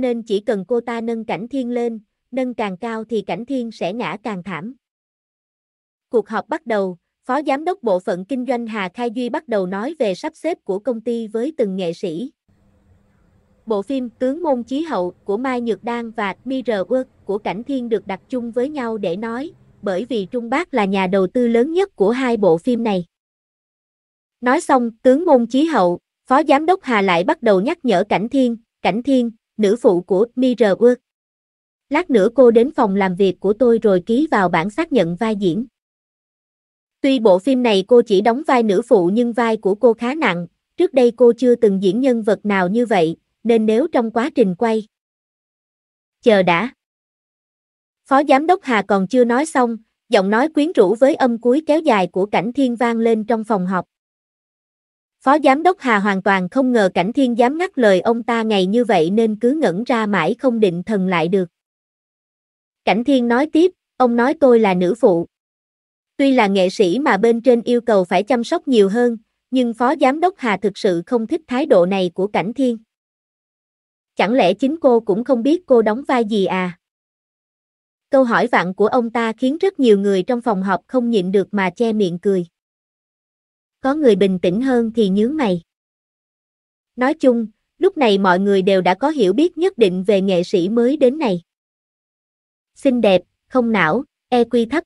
Nên chỉ cần cô ta nâng cảnh thiên lên, nâng càng cao thì cảnh thiên sẽ ngã càng thảm. Cuộc họp bắt đầu, Phó Giám đốc Bộ phận Kinh doanh Hà Khai Duy bắt đầu nói về sắp xếp của công ty với từng nghệ sĩ. Bộ phim Tướng Môn Chí Hậu của Mai Nhược Đan và Mirrorwork của Cảnh Thiên được đặt chung với nhau để nói, bởi vì Trung Bác là nhà đầu tư lớn nhất của hai bộ phim này. Nói xong, Tướng Môn Chí Hậu, Phó Giám đốc Hà lại bắt đầu nhắc nhở Cảnh Thiên, Cảnh Thiên, nữ phụ của Mirror. Lát nữa cô đến phòng làm việc của tôi rồi ký vào bản xác nhận vai diễn. Tuy bộ phim này cô chỉ đóng vai nữ phụ nhưng vai của cô khá nặng, trước đây cô chưa từng diễn nhân vật nào như vậy, nên nếu trong quá trình quay. Chờ đã. Phó giám đốc Hà còn chưa nói xong, giọng nói quyến rũ với âm cuối kéo dài của cảnh thiên vang lên trong phòng học. Phó giám đốc Hà hoàn toàn không ngờ cảnh thiên dám ngắt lời ông ta ngày như vậy nên cứ ngẩn ra mãi không định thần lại được. Cảnh thiên nói tiếp, ông nói tôi là nữ phụ. Tuy là nghệ sĩ mà bên trên yêu cầu phải chăm sóc nhiều hơn, nhưng phó giám đốc Hà thực sự không thích thái độ này của cảnh thiên. Chẳng lẽ chính cô cũng không biết cô đóng vai gì à? Câu hỏi vặn của ông ta khiến rất nhiều người trong phòng họp không nhịn được mà che miệng cười có người bình tĩnh hơn thì nhướng mày. Nói chung, lúc này mọi người đều đã có hiểu biết nhất định về nghệ sĩ mới đến này. Xinh đẹp, không não, e quy thấp.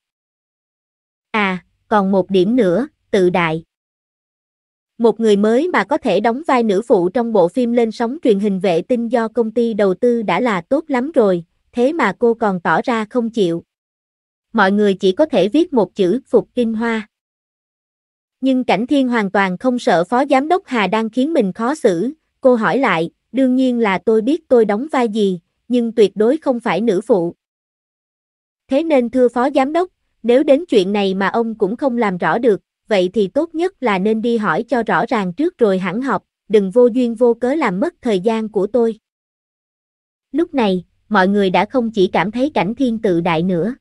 À, còn một điểm nữa, tự đại. Một người mới mà có thể đóng vai nữ phụ trong bộ phim lên sóng truyền hình vệ tinh do công ty đầu tư đã là tốt lắm rồi, thế mà cô còn tỏ ra không chịu. Mọi người chỉ có thể viết một chữ phục kinh hoa. Nhưng Cảnh Thiên hoàn toàn không sợ Phó Giám đốc Hà đang khiến mình khó xử, cô hỏi lại, đương nhiên là tôi biết tôi đóng vai gì, nhưng tuyệt đối không phải nữ phụ. Thế nên thưa Phó Giám đốc, nếu đến chuyện này mà ông cũng không làm rõ được, vậy thì tốt nhất là nên đi hỏi cho rõ ràng trước rồi hẳn học, đừng vô duyên vô cớ làm mất thời gian của tôi. Lúc này, mọi người đã không chỉ cảm thấy cảnh thiên tự đại nữa.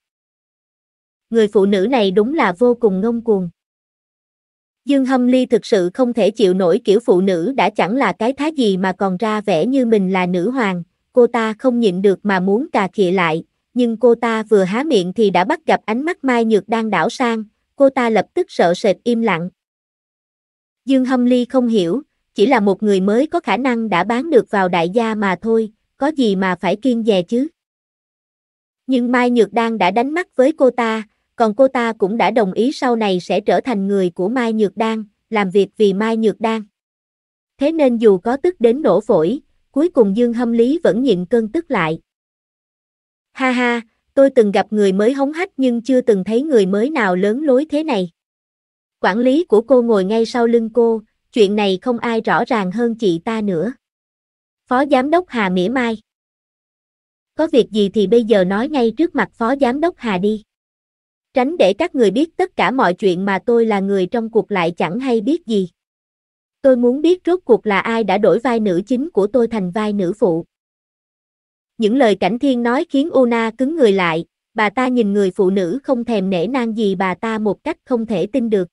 Người phụ nữ này đúng là vô cùng ngông cuồng. Dương Hâm Ly thực sự không thể chịu nổi kiểu phụ nữ đã chẳng là cái thá gì mà còn ra vẻ như mình là nữ hoàng, cô ta không nhịn được mà muốn cà khịa lại, nhưng cô ta vừa há miệng thì đã bắt gặp ánh mắt Mai Nhược đang đảo sang, cô ta lập tức sợ sệt im lặng. Dương Hâm Ly không hiểu, chỉ là một người mới có khả năng đã bán được vào đại gia mà thôi, có gì mà phải kiên dè chứ. Nhưng Mai Nhược Đan đã đánh mắt với cô ta, còn cô ta cũng đã đồng ý sau này sẽ trở thành người của Mai Nhược Đan, làm việc vì Mai Nhược Đan. Thế nên dù có tức đến nổ phổi, cuối cùng Dương Hâm Lý vẫn nhịn cơn tức lại. Ha ha, tôi từng gặp người mới hống hách nhưng chưa từng thấy người mới nào lớn lối thế này. Quản lý của cô ngồi ngay sau lưng cô, chuyện này không ai rõ ràng hơn chị ta nữa. Phó Giám đốc Hà Mỉa Mai Có việc gì thì bây giờ nói ngay trước mặt Phó Giám đốc Hà đi. Tránh để các người biết tất cả mọi chuyện mà tôi là người trong cuộc lại chẳng hay biết gì. Tôi muốn biết rốt cuộc là ai đã đổi vai nữ chính của tôi thành vai nữ phụ. Những lời Cảnh Thiên nói khiến Una cứng người lại, bà ta nhìn người phụ nữ không thèm nể nang gì bà ta một cách không thể tin được.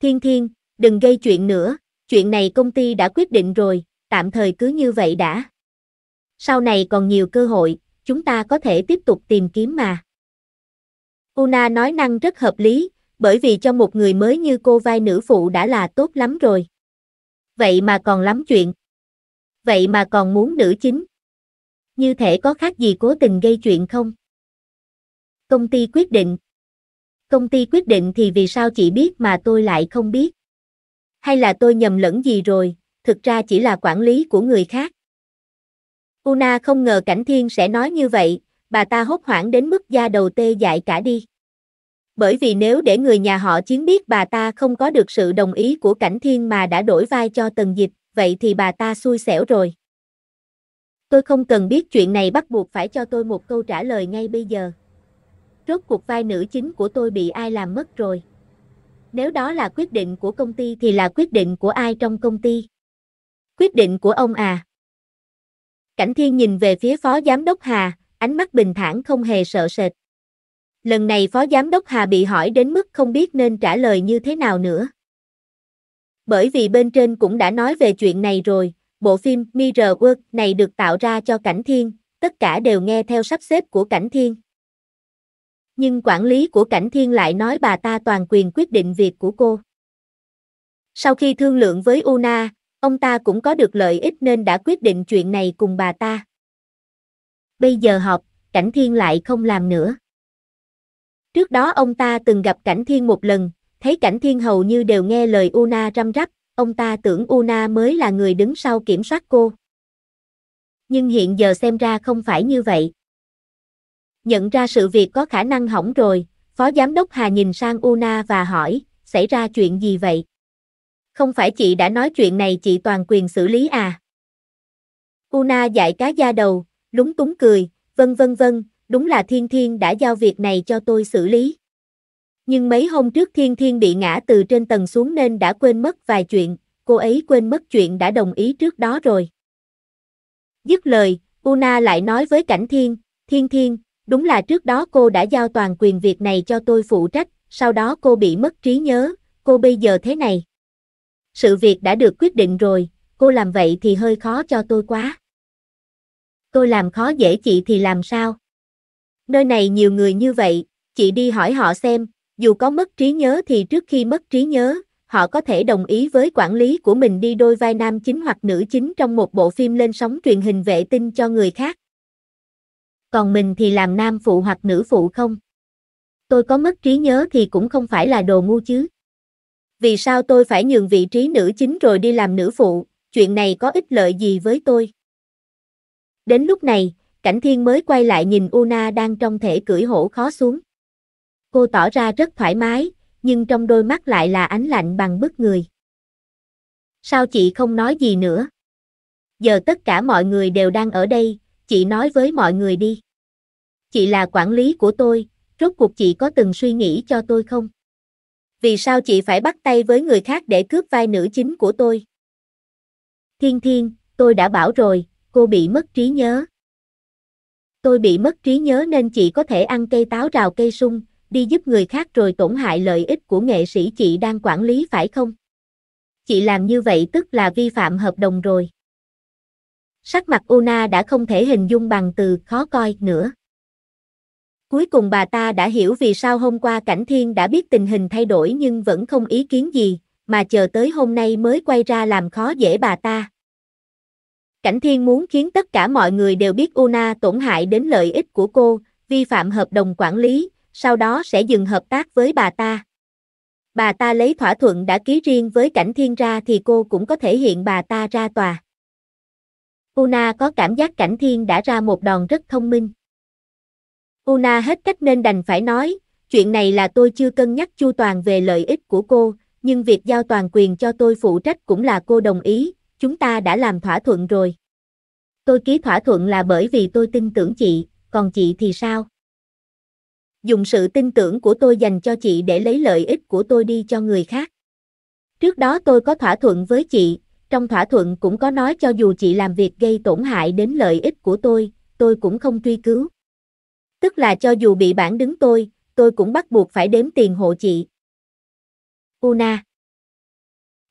Thiên Thiên, đừng gây chuyện nữa, chuyện này công ty đã quyết định rồi, tạm thời cứ như vậy đã. Sau này còn nhiều cơ hội, chúng ta có thể tiếp tục tìm kiếm mà. Una nói năng rất hợp lý, bởi vì cho một người mới như cô vai nữ phụ đã là tốt lắm rồi. Vậy mà còn lắm chuyện. Vậy mà còn muốn nữ chính. Như thể có khác gì cố tình gây chuyện không? Công ty quyết định. Công ty quyết định thì vì sao chị biết mà tôi lại không biết? Hay là tôi nhầm lẫn gì rồi, thực ra chỉ là quản lý của người khác. Una không ngờ Cảnh Thiên sẽ nói như vậy, bà ta hốt hoảng đến mức da đầu tê dại cả đi. Bởi vì nếu để người nhà họ chiến biết bà ta không có được sự đồng ý của Cảnh Thiên mà đã đổi vai cho Tần Dịch, vậy thì bà ta xui xẻo rồi. Tôi không cần biết chuyện này bắt buộc phải cho tôi một câu trả lời ngay bây giờ. Rốt cuộc vai nữ chính của tôi bị ai làm mất rồi? Nếu đó là quyết định của công ty thì là quyết định của ai trong công ty? Quyết định của ông à? Cảnh Thiên nhìn về phía phó giám đốc Hà, ánh mắt bình thản không hề sợ sệt. Lần này Phó Giám đốc Hà bị hỏi đến mức không biết nên trả lời như thế nào nữa. Bởi vì bên trên cũng đã nói về chuyện này rồi, bộ phim Mirror World này được tạo ra cho Cảnh Thiên, tất cả đều nghe theo sắp xếp của Cảnh Thiên. Nhưng quản lý của Cảnh Thiên lại nói bà ta toàn quyền quyết định việc của cô. Sau khi thương lượng với Una, ông ta cũng có được lợi ích nên đã quyết định chuyện này cùng bà ta bây giờ họp, Cảnh Thiên lại không làm nữa. Trước đó ông ta từng gặp Cảnh Thiên một lần, thấy Cảnh Thiên hầu như đều nghe lời Una răm rắp, ông ta tưởng Una mới là người đứng sau kiểm soát cô. Nhưng hiện giờ xem ra không phải như vậy. Nhận ra sự việc có khả năng hỏng rồi, Phó Giám đốc Hà nhìn sang Una và hỏi, xảy ra chuyện gì vậy? Không phải chị đã nói chuyện này chị toàn quyền xử lý à? Una dạy cá da đầu, lúng túng cười, vân vân vân, đúng là thiên thiên đã giao việc này cho tôi xử lý. Nhưng mấy hôm trước thiên thiên bị ngã từ trên tầng xuống nên đã quên mất vài chuyện, cô ấy quên mất chuyện đã đồng ý trước đó rồi. Dứt lời, Una lại nói với cảnh thiên, thiên thiên, đúng là trước đó cô đã giao toàn quyền việc này cho tôi phụ trách, sau đó cô bị mất trí nhớ, cô bây giờ thế này. Sự việc đã được quyết định rồi, cô làm vậy thì hơi khó cho tôi quá tôi làm khó dễ chị thì làm sao? Nơi này nhiều người như vậy, chị đi hỏi họ xem, dù có mất trí nhớ thì trước khi mất trí nhớ, họ có thể đồng ý với quản lý của mình đi đôi vai nam chính hoặc nữ chính trong một bộ phim lên sóng truyền hình vệ tinh cho người khác. Còn mình thì làm nam phụ hoặc nữ phụ không? Tôi có mất trí nhớ thì cũng không phải là đồ ngu chứ. Vì sao tôi phải nhường vị trí nữ chính rồi đi làm nữ phụ, chuyện này có ích lợi gì với tôi? Đến lúc này, cảnh thiên mới quay lại nhìn Una đang trong thể cưỡi hổ khó xuống. Cô tỏ ra rất thoải mái, nhưng trong đôi mắt lại là ánh lạnh bằng bức người. Sao chị không nói gì nữa? Giờ tất cả mọi người đều đang ở đây, chị nói với mọi người đi. Chị là quản lý của tôi, rốt cuộc chị có từng suy nghĩ cho tôi không? Vì sao chị phải bắt tay với người khác để cướp vai nữ chính của tôi? Thiên Thiên, tôi đã bảo rồi, cô bị mất trí nhớ. Tôi bị mất trí nhớ nên chị có thể ăn cây táo rào cây sung, đi giúp người khác rồi tổn hại lợi ích của nghệ sĩ chị đang quản lý phải không? Chị làm như vậy tức là vi phạm hợp đồng rồi. Sắc mặt Una đã không thể hình dung bằng từ khó coi nữa. Cuối cùng bà ta đã hiểu vì sao hôm qua Cảnh Thiên đã biết tình hình thay đổi nhưng vẫn không ý kiến gì, mà chờ tới hôm nay mới quay ra làm khó dễ bà ta. Cảnh Thiên muốn khiến tất cả mọi người đều biết Una tổn hại đến lợi ích của cô, vi phạm hợp đồng quản lý, sau đó sẽ dừng hợp tác với bà ta. Bà ta lấy thỏa thuận đã ký riêng với Cảnh Thiên ra thì cô cũng có thể hiện bà ta ra tòa. Una có cảm giác Cảnh Thiên đã ra một đòn rất thông minh. Una hết cách nên đành phải nói, chuyện này là tôi chưa cân nhắc chu toàn về lợi ích của cô, nhưng việc giao toàn quyền cho tôi phụ trách cũng là cô đồng ý, chúng ta đã làm thỏa thuận rồi. Tôi ký thỏa thuận là bởi vì tôi tin tưởng chị, còn chị thì sao? Dùng sự tin tưởng của tôi dành cho chị để lấy lợi ích của tôi đi cho người khác. Trước đó tôi có thỏa thuận với chị, trong thỏa thuận cũng có nói cho dù chị làm việc gây tổn hại đến lợi ích của tôi, tôi cũng không truy cứu. Tức là cho dù bị bản đứng tôi, tôi cũng bắt buộc phải đếm tiền hộ chị. Una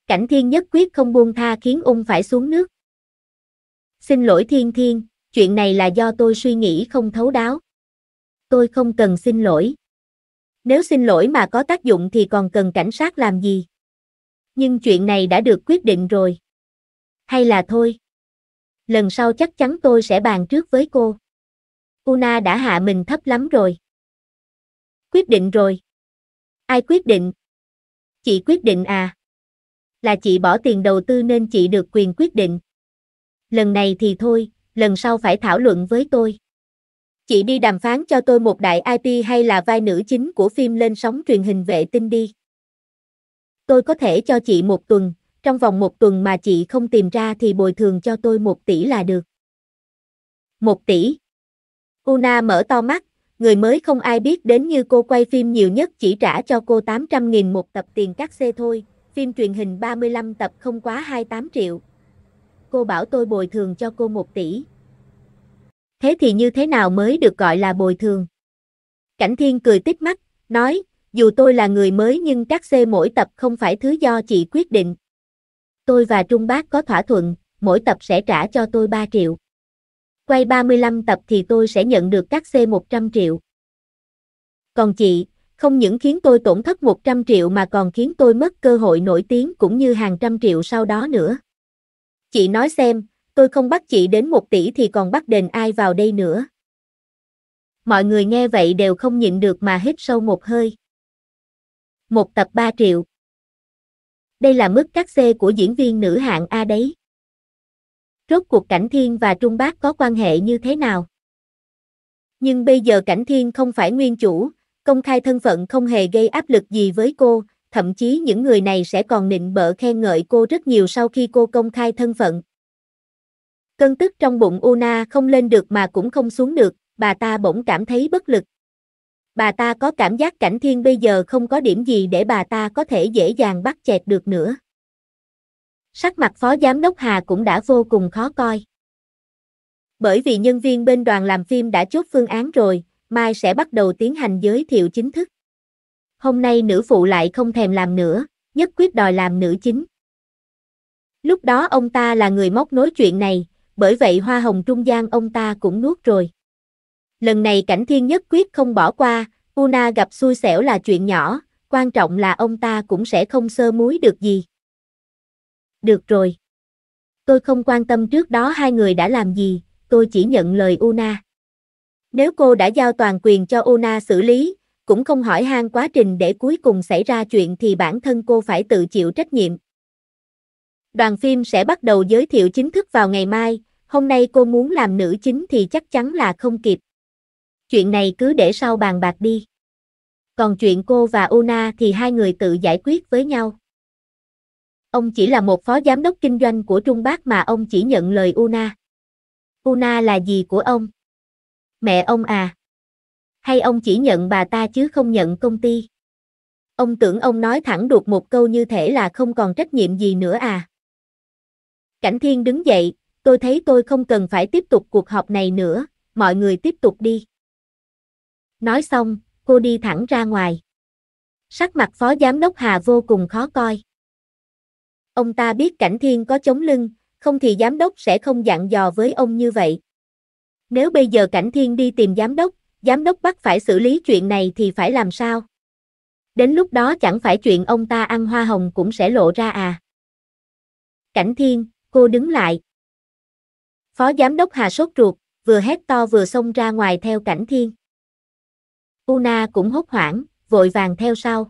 Cảnh thiên nhất quyết không buông tha khiến ung phải xuống nước. Xin lỗi thiên thiên, chuyện này là do tôi suy nghĩ không thấu đáo. Tôi không cần xin lỗi. Nếu xin lỗi mà có tác dụng thì còn cần cảnh sát làm gì? Nhưng chuyện này đã được quyết định rồi. Hay là thôi. Lần sau chắc chắn tôi sẽ bàn trước với cô. Una đã hạ mình thấp lắm rồi. Quyết định rồi. Ai quyết định? Chị quyết định à? là chị bỏ tiền đầu tư nên chị được quyền quyết định. Lần này thì thôi, lần sau phải thảo luận với tôi. Chị đi đàm phán cho tôi một đại IP hay là vai nữ chính của phim lên sóng truyền hình vệ tinh đi. Tôi có thể cho chị một tuần, trong vòng một tuần mà chị không tìm ra thì bồi thường cho tôi một tỷ là được. Một tỷ. Una mở to mắt, người mới không ai biết đến như cô quay phim nhiều nhất chỉ trả cho cô 800.000 một tập tiền cắt xe thôi, Phim truyền hình 35 tập không quá 28 triệu. Cô bảo tôi bồi thường cho cô 1 tỷ. Thế thì như thế nào mới được gọi là bồi thường? Cảnh Thiên cười tít mắt, nói, dù tôi là người mới nhưng các xê mỗi tập không phải thứ do chị quyết định. Tôi và Trung Bác có thỏa thuận, mỗi tập sẽ trả cho tôi 3 triệu. Quay 35 tập thì tôi sẽ nhận được các C100 triệu. Còn chị, không những khiến tôi tổn thất 100 triệu mà còn khiến tôi mất cơ hội nổi tiếng cũng như hàng trăm triệu sau đó nữa. Chị nói xem, tôi không bắt chị đến 1 tỷ thì còn bắt đền ai vào đây nữa. Mọi người nghe vậy đều không nhịn được mà hít sâu một hơi. Một tập 3 triệu. Đây là mức cắt xê của diễn viên nữ hạng A đấy. Rốt cuộc Cảnh Thiên và Trung Bác có quan hệ như thế nào? Nhưng bây giờ Cảnh Thiên không phải nguyên chủ, công khai thân phận không hề gây áp lực gì với cô, thậm chí những người này sẽ còn nịnh bợ khen ngợi cô rất nhiều sau khi cô công khai thân phận. Cơn tức trong bụng Una không lên được mà cũng không xuống được, bà ta bỗng cảm thấy bất lực. Bà ta có cảm giác cảnh thiên bây giờ không có điểm gì để bà ta có thể dễ dàng bắt chẹt được nữa. Sắc mặt phó giám đốc Hà cũng đã vô cùng khó coi. Bởi vì nhân viên bên đoàn làm phim đã chốt phương án rồi, mai sẽ bắt đầu tiến hành giới thiệu chính thức. Hôm nay nữ phụ lại không thèm làm nữa, nhất quyết đòi làm nữ chính. Lúc đó ông ta là người móc nối chuyện này, bởi vậy hoa hồng trung gian ông ta cũng nuốt rồi. Lần này cảnh thiên nhất quyết không bỏ qua, Una gặp xui xẻo là chuyện nhỏ, quan trọng là ông ta cũng sẽ không sơ muối được gì. Được rồi. Tôi không quan tâm trước đó hai người đã làm gì, tôi chỉ nhận lời Una. Nếu cô đã giao toàn quyền cho Ona xử lý, cũng không hỏi han quá trình để cuối cùng xảy ra chuyện thì bản thân cô phải tự chịu trách nhiệm. Đoàn phim sẽ bắt đầu giới thiệu chính thức vào ngày mai, hôm nay cô muốn làm nữ chính thì chắc chắn là không kịp. Chuyện này cứ để sau bàn bạc đi. Còn chuyện cô và Ona thì hai người tự giải quyết với nhau. Ông chỉ là một phó giám đốc kinh doanh của Trung Bắc mà ông chỉ nhận lời Una. Una là gì của ông? Mẹ ông à! Hay ông chỉ nhận bà ta chứ không nhận công ty? Ông tưởng ông nói thẳng đột một câu như thể là không còn trách nhiệm gì nữa à? Cảnh Thiên đứng dậy, tôi thấy tôi không cần phải tiếp tục cuộc họp này nữa, mọi người tiếp tục đi. Nói xong, cô đi thẳng ra ngoài. Sắc mặt phó giám đốc Hà vô cùng khó coi. Ông ta biết Cảnh Thiên có chống lưng, không thì giám đốc sẽ không dặn dò với ông như vậy. Nếu bây giờ Cảnh Thiên đi tìm giám đốc, giám đốc bắt phải xử lý chuyện này thì phải làm sao? Đến lúc đó chẳng phải chuyện ông ta ăn hoa hồng cũng sẽ lộ ra à? Cảnh Thiên, cô đứng lại. Phó giám đốc Hà sốt ruột, vừa hét to vừa xông ra ngoài theo Cảnh Thiên. Una cũng hốt hoảng, vội vàng theo sau.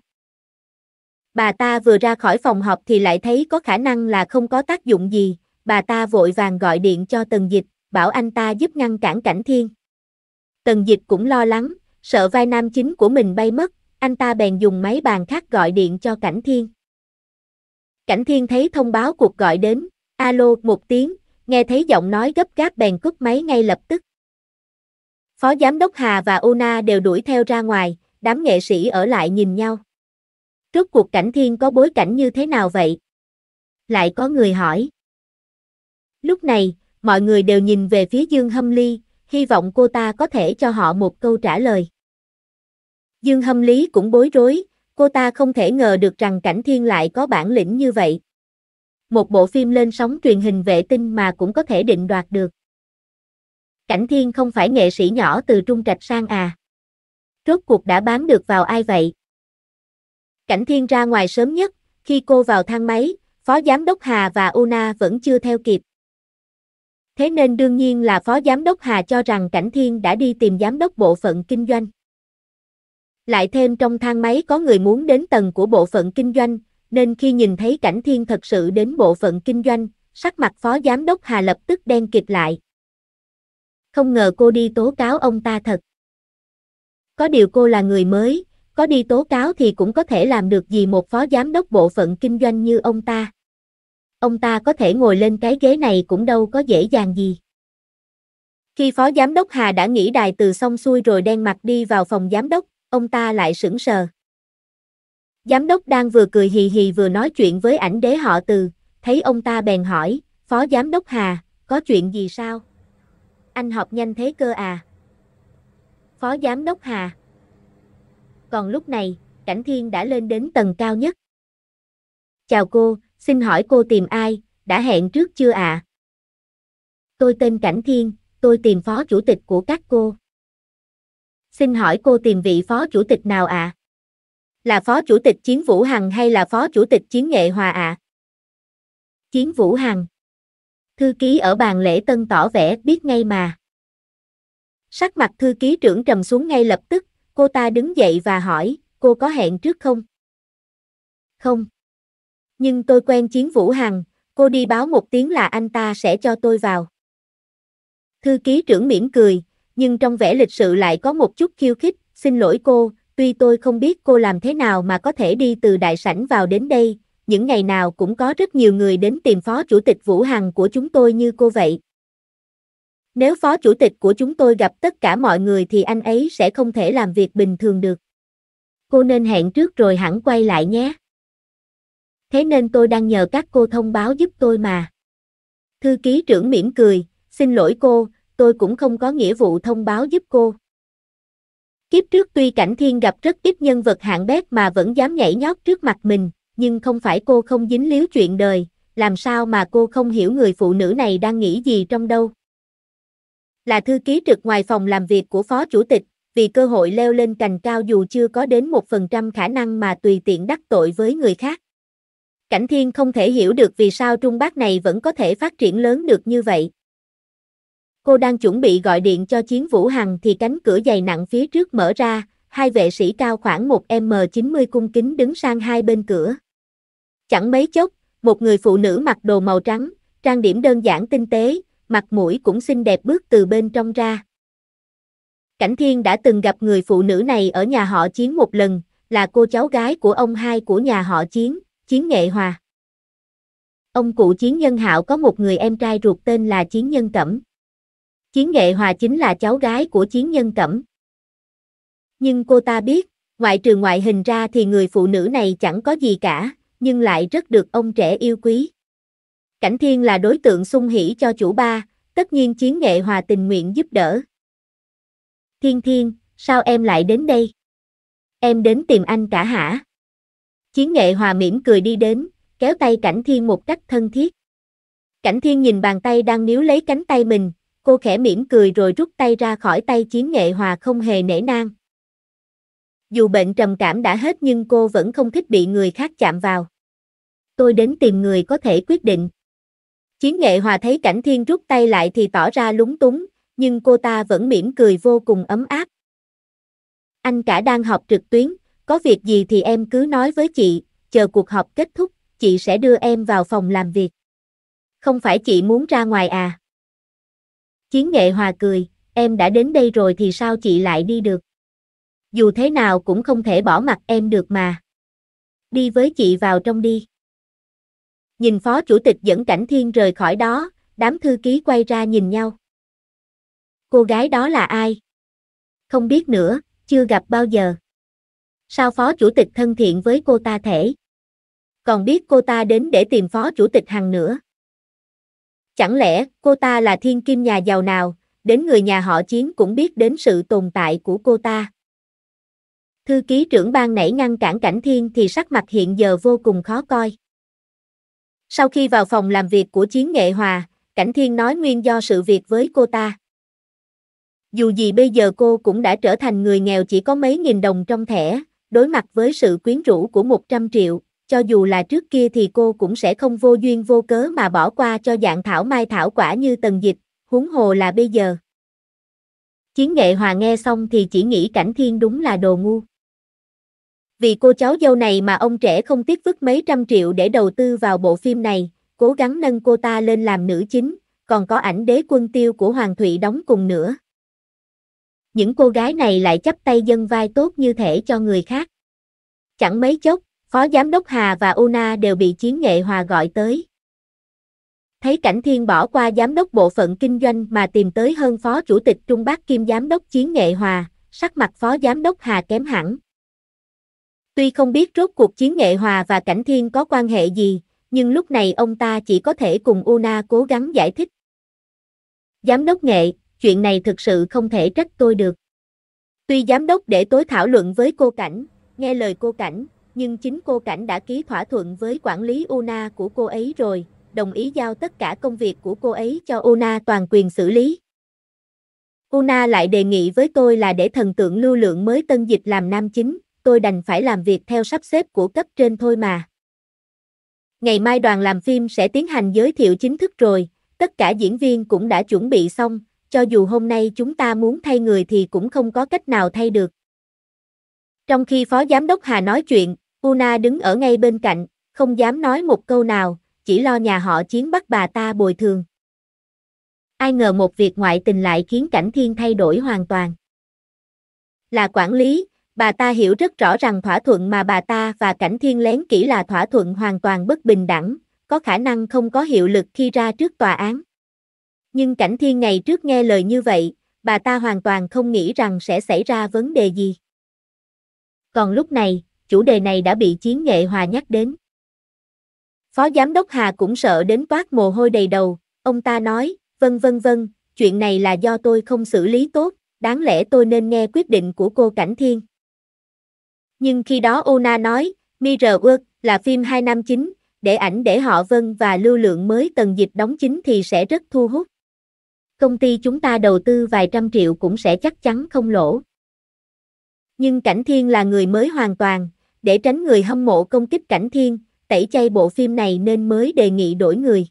Bà ta vừa ra khỏi phòng họp thì lại thấy có khả năng là không có tác dụng gì, bà ta vội vàng gọi điện cho Tần Dịch, bảo anh ta giúp ngăn cản cảnh thiên. Tần dịch cũng lo lắng, sợ vai nam chính của mình bay mất, anh ta bèn dùng máy bàn khác gọi điện cho cảnh thiên. Cảnh thiên thấy thông báo cuộc gọi đến, alo một tiếng, nghe thấy giọng nói gấp gáp bèn cúp máy ngay lập tức. Phó giám đốc Hà và Ona đều đuổi theo ra ngoài, đám nghệ sĩ ở lại nhìn nhau. Trước cuộc cảnh thiên có bối cảnh như thế nào vậy? Lại có người hỏi. Lúc này, mọi người đều nhìn về phía Dương Hâm Ly, hy vọng cô ta có thể cho họ một câu trả lời. Dương Hâm Lý cũng bối rối, cô ta không thể ngờ được rằng Cảnh Thiên lại có bản lĩnh như vậy. Một bộ phim lên sóng truyền hình vệ tinh mà cũng có thể định đoạt được. Cảnh Thiên không phải nghệ sĩ nhỏ từ Trung Trạch sang à. Rốt cuộc đã bám được vào ai vậy? Cảnh Thiên ra ngoài sớm nhất, khi cô vào thang máy, Phó Giám đốc Hà và Una vẫn chưa theo kịp. Thế nên đương nhiên là Phó Giám đốc Hà cho rằng Cảnh Thiên đã đi tìm Giám đốc Bộ phận Kinh doanh. Lại thêm trong thang máy có người muốn đến tầng của Bộ phận Kinh doanh, nên khi nhìn thấy Cảnh Thiên thật sự đến Bộ phận Kinh doanh, sắc mặt Phó Giám đốc Hà lập tức đen kịt lại. Không ngờ cô đi tố cáo ông ta thật. Có điều cô là người mới, có đi tố cáo thì cũng có thể làm được gì một phó giám đốc bộ phận kinh doanh như ông ta ông ta có thể ngồi lên cái ghế này cũng đâu có dễ dàng gì. Khi phó giám đốc Hà đã nghỉ đài từ xong xuôi rồi đen mặt đi vào phòng giám đốc, ông ta lại sững sờ. Giám đốc đang vừa cười hì hì vừa nói chuyện với ảnh đế họ từ, thấy ông ta bèn hỏi, phó giám đốc Hà, có chuyện gì sao? Anh học nhanh thế cơ à? Phó giám đốc Hà. Còn lúc này, Cảnh Thiên đã lên đến tầng cao nhất. Chào cô, Xin hỏi cô tìm ai, đã hẹn trước chưa ạ? À? Tôi tên Cảnh Thiên, tôi tìm phó chủ tịch của các cô. Xin hỏi cô tìm vị phó chủ tịch nào ạ? À? Là phó chủ tịch Chiến Vũ Hằng hay là phó chủ tịch Chiến Nghệ Hòa ạ? À? Chiến Vũ Hằng. Thư ký ở bàn lễ tân tỏ vẻ biết ngay mà. Sắc mặt thư ký trưởng trầm xuống ngay lập tức, cô ta đứng dậy và hỏi, cô có hẹn trước không? Không. Nhưng tôi quen chiến Vũ Hằng, cô đi báo một tiếng là anh ta sẽ cho tôi vào. Thư ký trưởng mỉm cười, nhưng trong vẻ lịch sự lại có một chút khiêu khích, xin lỗi cô, tuy tôi không biết cô làm thế nào mà có thể đi từ đại sảnh vào đến đây, những ngày nào cũng có rất nhiều người đến tìm phó chủ tịch Vũ Hằng của chúng tôi như cô vậy. Nếu phó chủ tịch của chúng tôi gặp tất cả mọi người thì anh ấy sẽ không thể làm việc bình thường được. Cô nên hẹn trước rồi hẳn quay lại nhé thế nên tôi đang nhờ các cô thông báo giúp tôi mà. Thư ký trưởng mỉm cười, xin lỗi cô, tôi cũng không có nghĩa vụ thông báo giúp cô. Kiếp trước tuy Cảnh Thiên gặp rất ít nhân vật hạng bét mà vẫn dám nhảy nhót trước mặt mình, nhưng không phải cô không dính líu chuyện đời, làm sao mà cô không hiểu người phụ nữ này đang nghĩ gì trong đâu. Là thư ký trực ngoài phòng làm việc của phó chủ tịch, vì cơ hội leo lên cành cao dù chưa có đến một phần trăm khả năng mà tùy tiện đắc tội với người khác. Cảnh Thiên không thể hiểu được vì sao Trung Bắc này vẫn có thể phát triển lớn được như vậy. Cô đang chuẩn bị gọi điện cho Chiến Vũ Hằng thì cánh cửa dày nặng phía trước mở ra, hai vệ sĩ cao khoảng 1m90 cung kính đứng sang hai bên cửa. Chẳng mấy chốc, một người phụ nữ mặc đồ màu trắng, trang điểm đơn giản tinh tế, mặt mũi cũng xinh đẹp bước từ bên trong ra. Cảnh Thiên đã từng gặp người phụ nữ này ở nhà họ Chiến một lần, là cô cháu gái của ông hai của nhà họ Chiến, Chiến Nghệ Hòa Ông cụ Chiến Nhân Hạo có một người em trai ruột tên là Chiến Nhân Cẩm. Chiến Nghệ Hòa chính là cháu gái của Chiến Nhân Cẩm. Nhưng cô ta biết, ngoại trừ ngoại hình ra thì người phụ nữ này chẳng có gì cả, nhưng lại rất được ông trẻ yêu quý. Cảnh Thiên là đối tượng sung hỉ cho chủ ba, tất nhiên Chiến Nghệ Hòa tình nguyện giúp đỡ. Thiên Thiên, sao em lại đến đây? Em đến tìm anh cả hả? Chiến nghệ hòa mỉm cười đi đến, kéo tay cảnh thiên một cách thân thiết. Cảnh thiên nhìn bàn tay đang níu lấy cánh tay mình, cô khẽ mỉm cười rồi rút tay ra khỏi tay chiến nghệ hòa không hề nể nang. Dù bệnh trầm cảm đã hết nhưng cô vẫn không thích bị người khác chạm vào. Tôi đến tìm người có thể quyết định. Chiến nghệ hòa thấy cảnh thiên rút tay lại thì tỏ ra lúng túng, nhưng cô ta vẫn mỉm cười vô cùng ấm áp. Anh cả đang học trực tuyến, có việc gì thì em cứ nói với chị, chờ cuộc họp kết thúc, chị sẽ đưa em vào phòng làm việc. Không phải chị muốn ra ngoài à? Chiến nghệ hòa cười, em đã đến đây rồi thì sao chị lại đi được? Dù thế nào cũng không thể bỏ mặt em được mà. Đi với chị vào trong đi. Nhìn phó chủ tịch dẫn cảnh thiên rời khỏi đó, đám thư ký quay ra nhìn nhau. Cô gái đó là ai? Không biết nữa, chưa gặp bao giờ. Sao phó chủ tịch thân thiện với cô ta thể? Còn biết cô ta đến để tìm phó chủ tịch Hằng nữa. Chẳng lẽ cô ta là thiên kim nhà giàu nào, đến người nhà họ chiến cũng biết đến sự tồn tại của cô ta. Thư ký trưởng ban nãy ngăn cản cảnh thiên thì sắc mặt hiện giờ vô cùng khó coi. Sau khi vào phòng làm việc của chiến nghệ hòa, cảnh thiên nói nguyên do sự việc với cô ta. Dù gì bây giờ cô cũng đã trở thành người nghèo chỉ có mấy nghìn đồng trong thẻ, đối mặt với sự quyến rũ của 100 triệu, cho dù là trước kia thì cô cũng sẽ không vô duyên vô cớ mà bỏ qua cho dạng thảo mai thảo quả như tần dịch, huống hồ là bây giờ. Chiến nghệ hòa nghe xong thì chỉ nghĩ cảnh thiên đúng là đồ ngu. Vì cô cháu dâu này mà ông trẻ không tiếc vứt mấy trăm triệu để đầu tư vào bộ phim này, cố gắng nâng cô ta lên làm nữ chính, còn có ảnh đế quân tiêu của Hoàng Thụy đóng cùng nữa những cô gái này lại chấp tay dâng vai tốt như thể cho người khác. Chẳng mấy chốc, Phó Giám đốc Hà và Una đều bị Chiến Nghệ Hòa gọi tới. Thấy Cảnh Thiên bỏ qua Giám đốc Bộ phận Kinh doanh mà tìm tới hơn Phó Chủ tịch Trung Bắc Kim Giám đốc Chiến Nghệ Hòa, sắc mặt Phó Giám đốc Hà kém hẳn. Tuy không biết rốt cuộc Chiến Nghệ Hòa và Cảnh Thiên có quan hệ gì, nhưng lúc này ông ta chỉ có thể cùng Una cố gắng giải thích. Giám đốc Nghệ, chuyện này thực sự không thể trách tôi được. Tuy giám đốc để tối thảo luận với cô Cảnh, nghe lời cô Cảnh, nhưng chính cô Cảnh đã ký thỏa thuận với quản lý Una của cô ấy rồi, đồng ý giao tất cả công việc của cô ấy cho Una toàn quyền xử lý. Una lại đề nghị với tôi là để thần tượng lưu lượng mới tân dịch làm nam chính, tôi đành phải làm việc theo sắp xếp của cấp trên thôi mà. Ngày mai đoàn làm phim sẽ tiến hành giới thiệu chính thức rồi, tất cả diễn viên cũng đã chuẩn bị xong, cho dù hôm nay chúng ta muốn thay người thì cũng không có cách nào thay được. Trong khi Phó Giám đốc Hà nói chuyện, Una đứng ở ngay bên cạnh, không dám nói một câu nào, chỉ lo nhà họ chiến bắt bà ta bồi thường. Ai ngờ một việc ngoại tình lại khiến cảnh thiên thay đổi hoàn toàn. Là quản lý, bà ta hiểu rất rõ rằng thỏa thuận mà bà ta và cảnh thiên lén kỹ là thỏa thuận hoàn toàn bất bình đẳng, có khả năng không có hiệu lực khi ra trước tòa án. Nhưng cảnh thiên ngày trước nghe lời như vậy, bà ta hoàn toàn không nghĩ rằng sẽ xảy ra vấn đề gì. Còn lúc này, chủ đề này đã bị chiến nghệ hòa nhắc đến. Phó giám đốc Hà cũng sợ đến toát mồ hôi đầy đầu, ông ta nói, vân vân vân, chuyện này là do tôi không xử lý tốt, đáng lẽ tôi nên nghe quyết định của cô Cảnh Thiên. Nhưng khi đó Ona nói, mirror world là phim 2 năm chính, để ảnh để họ Vân và lưu lượng mới tần dịch đóng chính thì sẽ rất thu hút công ty chúng ta đầu tư vài trăm triệu cũng sẽ chắc chắn không lỗ. Nhưng Cảnh Thiên là người mới hoàn toàn, để tránh người hâm mộ công kích Cảnh Thiên, tẩy chay bộ phim này nên mới đề nghị đổi người.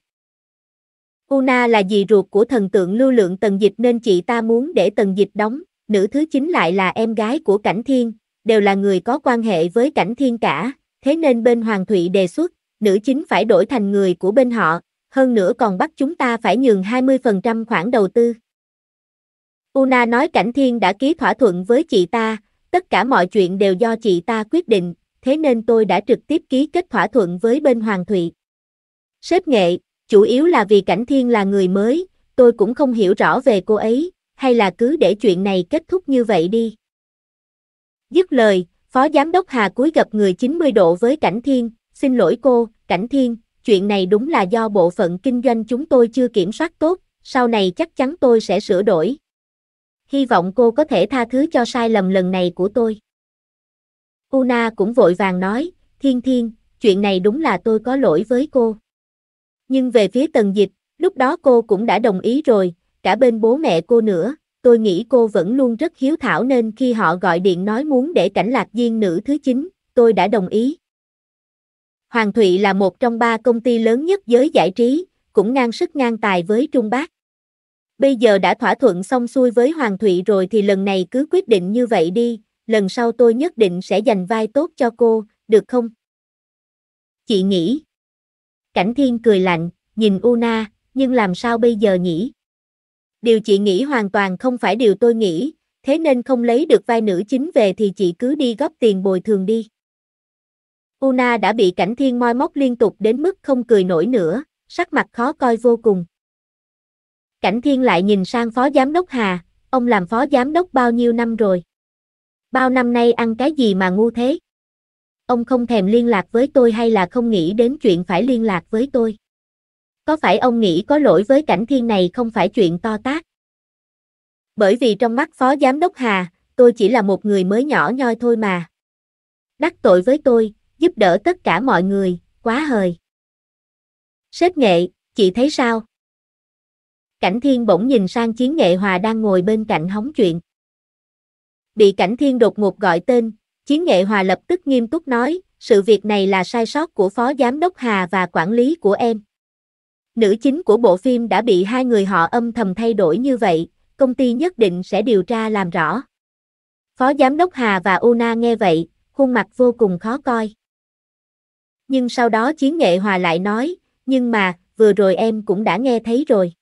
Una là dì ruột của thần tượng lưu lượng Tần Dịch nên chị ta muốn để Tần Dịch đóng, nữ thứ chính lại là em gái của Cảnh Thiên, đều là người có quan hệ với Cảnh Thiên cả, thế nên bên Hoàng Thụy đề xuất, nữ chính phải đổi thành người của bên họ, hơn nữa còn bắt chúng ta phải nhường 20% khoản đầu tư. Una nói Cảnh Thiên đã ký thỏa thuận với chị ta, tất cả mọi chuyện đều do chị ta quyết định, thế nên tôi đã trực tiếp ký kết thỏa thuận với bên Hoàng Thụy. Sếp nghệ, chủ yếu là vì Cảnh Thiên là người mới, tôi cũng không hiểu rõ về cô ấy, hay là cứ để chuyện này kết thúc như vậy đi. Dứt lời, Phó Giám đốc Hà cúi gặp người 90 độ với Cảnh Thiên, xin lỗi cô, Cảnh Thiên, chuyện này đúng là do bộ phận kinh doanh chúng tôi chưa kiểm soát tốt, sau này chắc chắn tôi sẽ sửa đổi. Hy vọng cô có thể tha thứ cho sai lầm lần này của tôi. Una cũng vội vàng nói, Thiên Thiên, chuyện này đúng là tôi có lỗi với cô. Nhưng về phía tần dịch, lúc đó cô cũng đã đồng ý rồi, cả bên bố mẹ cô nữa, tôi nghĩ cô vẫn luôn rất hiếu thảo nên khi họ gọi điện nói muốn để cảnh lạc viên nữ thứ 9, tôi đã đồng ý. Hoàng Thụy là một trong ba công ty lớn nhất giới giải trí, cũng ngang sức ngang tài với Trung Bác. Bây giờ đã thỏa thuận xong xuôi với Hoàng Thụy rồi thì lần này cứ quyết định như vậy đi, lần sau tôi nhất định sẽ dành vai tốt cho cô, được không? Chị nghĩ. Cảnh Thiên cười lạnh, nhìn Una, nhưng làm sao bây giờ nhỉ? Điều chị nghĩ hoàn toàn không phải điều tôi nghĩ, thế nên không lấy được vai nữ chính về thì chị cứ đi góp tiền bồi thường đi. Una đã bị cảnh thiên moi móc liên tục đến mức không cười nổi nữa, sắc mặt khó coi vô cùng. Cảnh thiên lại nhìn sang phó giám đốc Hà, ông làm phó giám đốc bao nhiêu năm rồi? Bao năm nay ăn cái gì mà ngu thế? Ông không thèm liên lạc với tôi hay là không nghĩ đến chuyện phải liên lạc với tôi? Có phải ông nghĩ có lỗi với cảnh thiên này không phải chuyện to tát? Bởi vì trong mắt phó giám đốc Hà, tôi chỉ là một người mới nhỏ nhoi thôi mà. Đắc tội với tôi, giúp đỡ tất cả mọi người, quá hời. Sếp nghệ, chị thấy sao? Cảnh thiên bỗng nhìn sang chiến nghệ hòa đang ngồi bên cạnh hóng chuyện. Bị cảnh thiên đột ngột gọi tên, chiến nghệ hòa lập tức nghiêm túc nói, sự việc này là sai sót của phó giám đốc Hà và quản lý của em. Nữ chính của bộ phim đã bị hai người họ âm thầm thay đổi như vậy, công ty nhất định sẽ điều tra làm rõ. Phó giám đốc Hà và Una nghe vậy, khuôn mặt vô cùng khó coi nhưng sau đó chiến nghệ hòa lại nói, nhưng mà, vừa rồi em cũng đã nghe thấy rồi.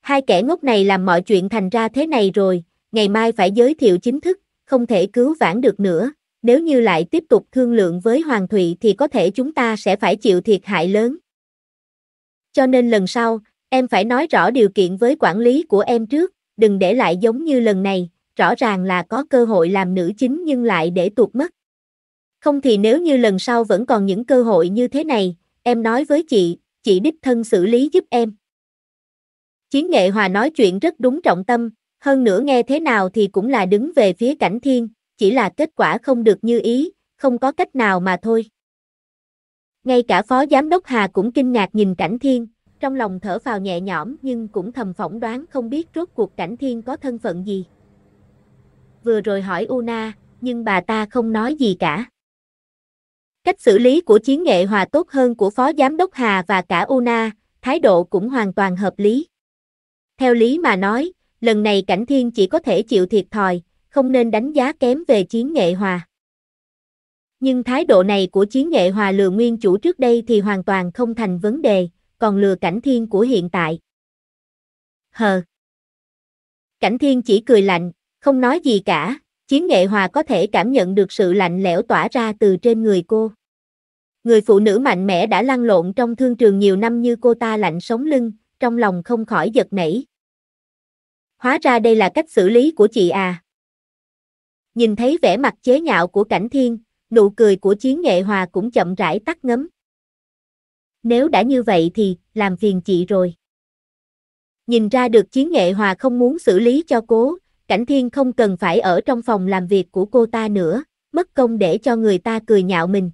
Hai kẻ ngốc này làm mọi chuyện thành ra thế này rồi, ngày mai phải giới thiệu chính thức, không thể cứu vãn được nữa, nếu như lại tiếp tục thương lượng với Hoàng Thụy thì có thể chúng ta sẽ phải chịu thiệt hại lớn. Cho nên lần sau, em phải nói rõ điều kiện với quản lý của em trước, đừng để lại giống như lần này, rõ ràng là có cơ hội làm nữ chính nhưng lại để tuột mất. Không thì nếu như lần sau vẫn còn những cơ hội như thế này, em nói với chị, chị đích thân xử lý giúp em. Chiến nghệ hòa nói chuyện rất đúng trọng tâm, hơn nữa nghe thế nào thì cũng là đứng về phía cảnh thiên, chỉ là kết quả không được như ý, không có cách nào mà thôi. Ngay cả phó giám đốc Hà cũng kinh ngạc nhìn cảnh thiên, trong lòng thở phào nhẹ nhõm nhưng cũng thầm phỏng đoán không biết rốt cuộc cảnh thiên có thân phận gì. Vừa rồi hỏi Una, nhưng bà ta không nói gì cả. Cách xử lý của chiến nghệ hòa tốt hơn của Phó Giám đốc Hà và cả Una, thái độ cũng hoàn toàn hợp lý. Theo lý mà nói, lần này Cảnh Thiên chỉ có thể chịu thiệt thòi, không nên đánh giá kém về chiến nghệ hòa. Nhưng thái độ này của chiến nghệ hòa lừa nguyên chủ trước đây thì hoàn toàn không thành vấn đề, còn lừa Cảnh Thiên của hiện tại. Hờ! Cảnh Thiên chỉ cười lạnh, không nói gì cả, chiến nghệ hòa có thể cảm nhận được sự lạnh lẽo tỏa ra từ trên người cô. Người phụ nữ mạnh mẽ đã lăn lộn trong thương trường nhiều năm như cô ta lạnh sống lưng, trong lòng không khỏi giật nảy. Hóa ra đây là cách xử lý của chị à. Nhìn thấy vẻ mặt chế nhạo của Cảnh Thiên, nụ cười của Chiến Nghệ Hòa cũng chậm rãi tắt ngấm. Nếu đã như vậy thì, làm phiền chị rồi. Nhìn ra được Chiến Nghệ Hòa không muốn xử lý cho cố, Cảnh Thiên không cần phải ở trong phòng làm việc của cô ta nữa, mất công để cho người ta cười nhạo mình.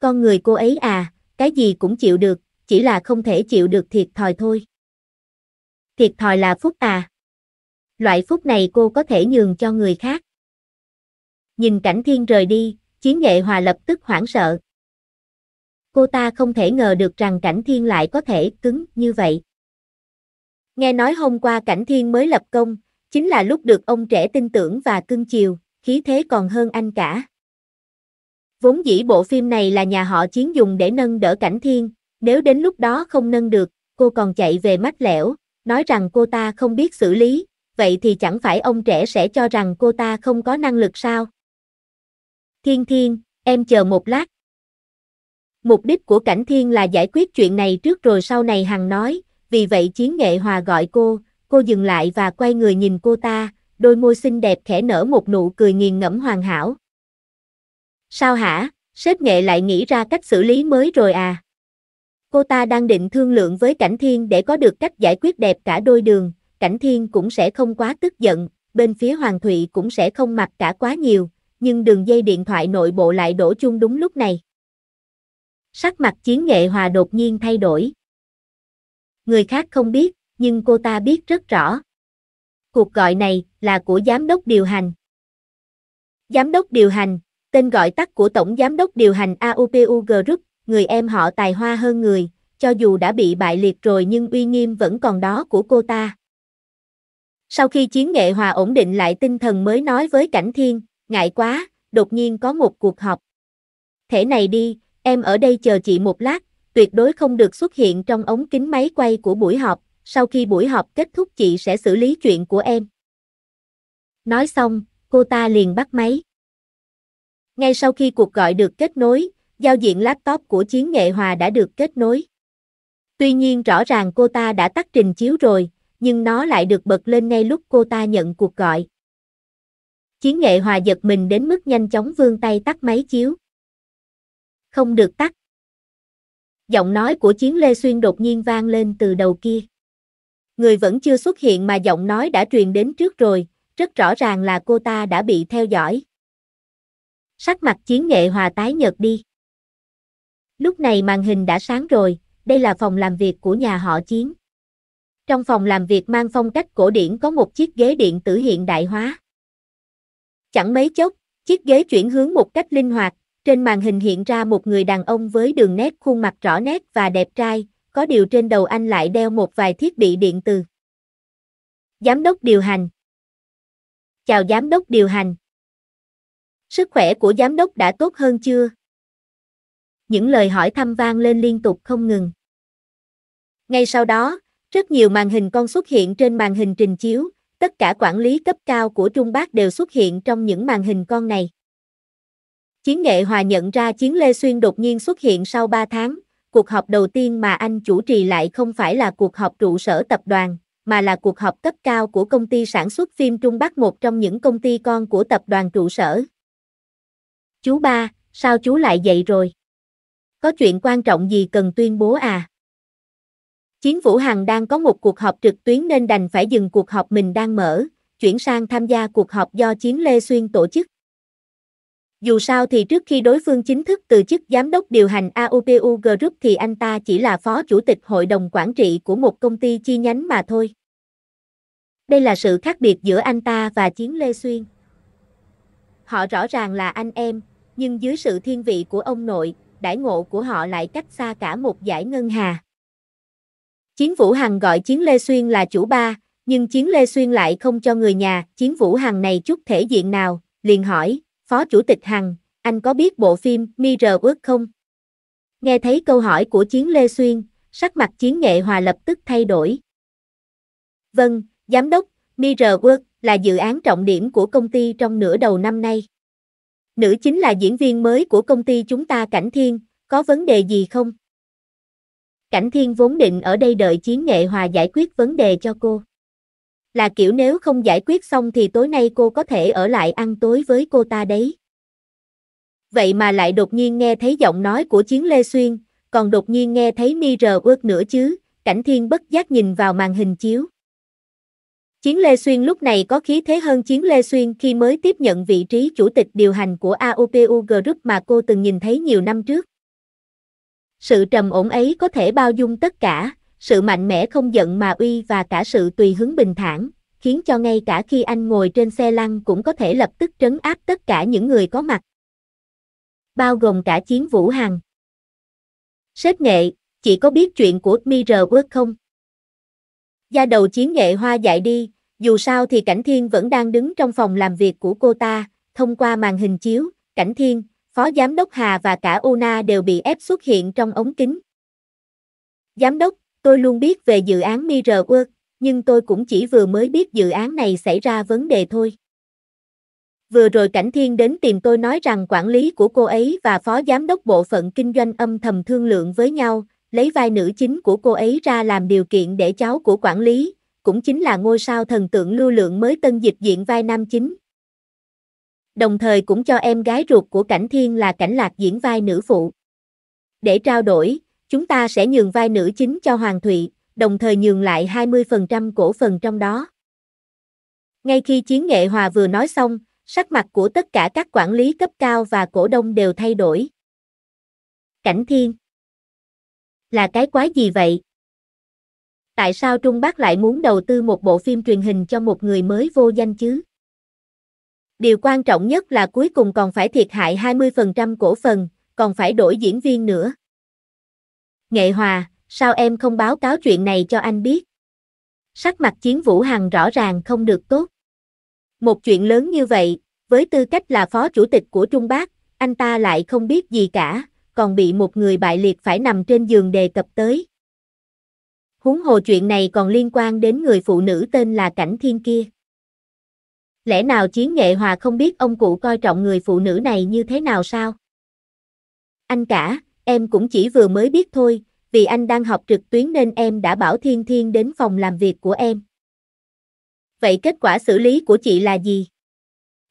Con người cô ấy à, cái gì cũng chịu được, chỉ là không thể chịu được thiệt thòi thôi. Thiệt thòi là phúc à. Loại phúc này cô có thể nhường cho người khác. Nhìn cảnh thiên rời đi, chiến nghệ hòa lập tức hoảng sợ. Cô ta không thể ngờ được rằng cảnh thiên lại có thể cứng như vậy. Nghe nói hôm qua cảnh thiên mới lập công, chính là lúc được ông trẻ tin tưởng và cưng chiều, khí thế còn hơn anh cả. Vốn dĩ bộ phim này là nhà họ chiến dùng để nâng đỡ cảnh thiên, nếu đến lúc đó không nâng được, cô còn chạy về mắt lẻo, nói rằng cô ta không biết xử lý, vậy thì chẳng phải ông trẻ sẽ cho rằng cô ta không có năng lực sao? Thiên Thiên, em chờ một lát. Mục đích của Cảnh Thiên là giải quyết chuyện này trước rồi sau này Hằng nói, vì vậy Chiến Nghệ Hòa gọi cô, cô dừng lại và quay người nhìn cô ta, đôi môi xinh đẹp khẽ nở một nụ cười nghiền ngẫm hoàn hảo. Sao hả, sếp nghệ lại nghĩ ra cách xử lý mới rồi à? Cô ta đang định thương lượng với Cảnh Thiên để có được cách giải quyết đẹp cả đôi đường, Cảnh Thiên cũng sẽ không quá tức giận, bên phía Hoàng Thụy cũng sẽ không mặc cả quá nhiều, nhưng đường dây điện thoại nội bộ lại đổ chung đúng lúc này. Sắc mặt chiến nghệ hòa đột nhiên thay đổi. Người khác không biết, nhưng cô ta biết rất rõ. Cuộc gọi này là của giám đốc điều hành. Giám đốc điều hành, Tên gọi tắt của Tổng Giám đốc điều hành AUPU Group, người em họ tài hoa hơn người, cho dù đã bị bại liệt rồi nhưng uy nghiêm vẫn còn đó của cô ta. Sau khi chiến nghệ hòa ổn định lại tinh thần mới nói với Cảnh Thiên, ngại quá, đột nhiên có một cuộc họp. Thế này đi, em ở đây chờ chị một lát, tuyệt đối không được xuất hiện trong ống kính máy quay của buổi họp, sau khi buổi họp kết thúc chị sẽ xử lý chuyện của em. Nói xong, cô ta liền bắt máy. Ngay sau khi cuộc gọi được kết nối, giao diện laptop của Chiến Nghệ Hòa đã được kết nối. Tuy nhiên rõ ràng cô ta đã tắt trình chiếu rồi, nhưng nó lại được bật lên ngay lúc cô ta nhận cuộc gọi. Chiến Nghệ Hòa giật mình đến mức nhanh chóng vươn tay tắt máy chiếu. Không được tắt. Giọng nói của Chiến Lê Xuyên đột nhiên vang lên từ đầu kia. Người vẫn chưa xuất hiện mà giọng nói đã truyền đến trước rồi, rất rõ ràng là cô ta đã bị theo dõi sắc mặt chiến nghệ hòa tái nhợt đi. Lúc này màn hình đã sáng rồi, đây là phòng làm việc của nhà họ chiến. Trong phòng làm việc mang phong cách cổ điển có một chiếc ghế điện tử hiện đại hóa. Chẳng mấy chốc, chiếc ghế chuyển hướng một cách linh hoạt, trên màn hình hiện ra một người đàn ông với đường nét khuôn mặt rõ nét và đẹp trai, có điều trên đầu anh lại đeo một vài thiết bị điện từ. Giám đốc điều hành Chào giám đốc điều hành Sức khỏe của giám đốc đã tốt hơn chưa? Những lời hỏi thăm vang lên liên tục không ngừng. Ngay sau đó, rất nhiều màn hình con xuất hiện trên màn hình trình chiếu, tất cả quản lý cấp cao của Trung Bắc đều xuất hiện trong những màn hình con này. Chiến nghệ hòa nhận ra chiến Lê Xuyên đột nhiên xuất hiện sau 3 tháng, cuộc họp đầu tiên mà anh chủ trì lại không phải là cuộc họp trụ sở tập đoàn, mà là cuộc họp cấp cao của công ty sản xuất phim Trung Bắc một trong những công ty con của tập đoàn trụ sở. Chú ba, sao chú lại dậy rồi? Có chuyện quan trọng gì cần tuyên bố à? Chiến Vũ Hằng đang có một cuộc họp trực tuyến nên đành phải dừng cuộc họp mình đang mở, chuyển sang tham gia cuộc họp do Chiến Lê Xuyên tổ chức. Dù sao thì trước khi đối phương chính thức từ chức giám đốc điều hành AOPU Group thì anh ta chỉ là phó chủ tịch hội đồng quản trị của một công ty chi nhánh mà thôi. Đây là sự khác biệt giữa anh ta và Chiến Lê Xuyên. Họ rõ ràng là anh em, nhưng dưới sự thiên vị của ông nội, đãi ngộ của họ lại cách xa cả một giải ngân hà. Chiến Vũ Hằng gọi Chiến Lê Xuyên là chủ ba, nhưng Chiến Lê Xuyên lại không cho người nhà, Chiến Vũ Hằng này chút thể diện nào, liền hỏi, Phó Chủ tịch Hằng, anh có biết bộ phim Mirror Work không? Nghe thấy câu hỏi của Chiến Lê Xuyên, sắc mặt Chiến Nghệ Hòa lập tức thay đổi. Vâng, Giám đốc, Mirror Work là dự án trọng điểm của công ty trong nửa đầu năm nay nữ chính là diễn viên mới của công ty chúng ta Cảnh Thiên, có vấn đề gì không? Cảnh Thiên vốn định ở đây đợi chiến nghệ hòa giải quyết vấn đề cho cô. Là kiểu nếu không giải quyết xong thì tối nay cô có thể ở lại ăn tối với cô ta đấy. Vậy mà lại đột nhiên nghe thấy giọng nói của chiến Lê Xuyên, còn đột nhiên nghe thấy mi rờ ước nữa chứ, Cảnh Thiên bất giác nhìn vào màn hình chiếu. Chiến Lê Xuyên lúc này có khí thế hơn Chiến Lê Xuyên khi mới tiếp nhận vị trí chủ tịch điều hành của AOPU Group mà cô từng nhìn thấy nhiều năm trước. Sự trầm ổn ấy có thể bao dung tất cả, sự mạnh mẽ không giận mà uy và cả sự tùy hứng bình thản, khiến cho ngay cả khi anh ngồi trên xe lăn cũng có thể lập tức trấn áp tất cả những người có mặt. Bao gồm cả Chiến Vũ Hằng. Sếp nghệ, chị có biết chuyện của Mirror Work không? Gia đầu chiến nghệ hoa dạy đi, dù sao thì Cảnh Thiên vẫn đang đứng trong phòng làm việc của cô ta, thông qua màn hình chiếu, Cảnh Thiên, Phó Giám đốc Hà và cả Ona đều bị ép xuất hiện trong ống kính. Giám đốc, tôi luôn biết về dự án Mirror World, nhưng tôi cũng chỉ vừa mới biết dự án này xảy ra vấn đề thôi. Vừa rồi Cảnh Thiên đến tìm tôi nói rằng quản lý của cô ấy và phó giám đốc bộ phận kinh doanh âm thầm thương lượng với nhau, lấy vai nữ chính của cô ấy ra làm điều kiện để cháu của quản lý, cũng chính là ngôi sao thần tượng lưu lượng mới tân dịch diện vai nam chính. Đồng thời cũng cho em gái ruột của Cảnh Thiên là Cảnh Lạc diễn vai nữ phụ. Để trao đổi, chúng ta sẽ nhường vai nữ chính cho Hoàng Thụy, đồng thời nhường lại 20% cổ phần trong đó. Ngay khi Chiến Nghệ Hòa vừa nói xong, sắc mặt của tất cả các quản lý cấp cao và cổ đông đều thay đổi. Cảnh Thiên là cái quái gì vậy? Tại sao Trung Bắc lại muốn đầu tư một bộ phim truyền hình cho một người mới vô danh chứ? Điều quan trọng nhất là cuối cùng còn phải thiệt hại 20% cổ phần, còn phải đổi diễn viên nữa. Nghệ Hòa, sao em không báo cáo chuyện này cho anh biết? Sắc mặt chiến Vũ Hằng rõ ràng không được tốt. Một chuyện lớn như vậy, với tư cách là phó chủ tịch của Trung Bắc, anh ta lại không biết gì cả, còn bị một người bại liệt phải nằm trên giường đề cập tới. Huống hồ chuyện này còn liên quan đến người phụ nữ tên là Cảnh Thiên kia. Lẽ nào Chiến Nghệ Hòa không biết ông cụ coi trọng người phụ nữ này như thế nào sao? Anh cả, em cũng chỉ vừa mới biết thôi, vì anh đang học trực tuyến nên em đã bảo Thiên Thiên đến phòng làm việc của em. Vậy kết quả xử lý của chị là gì?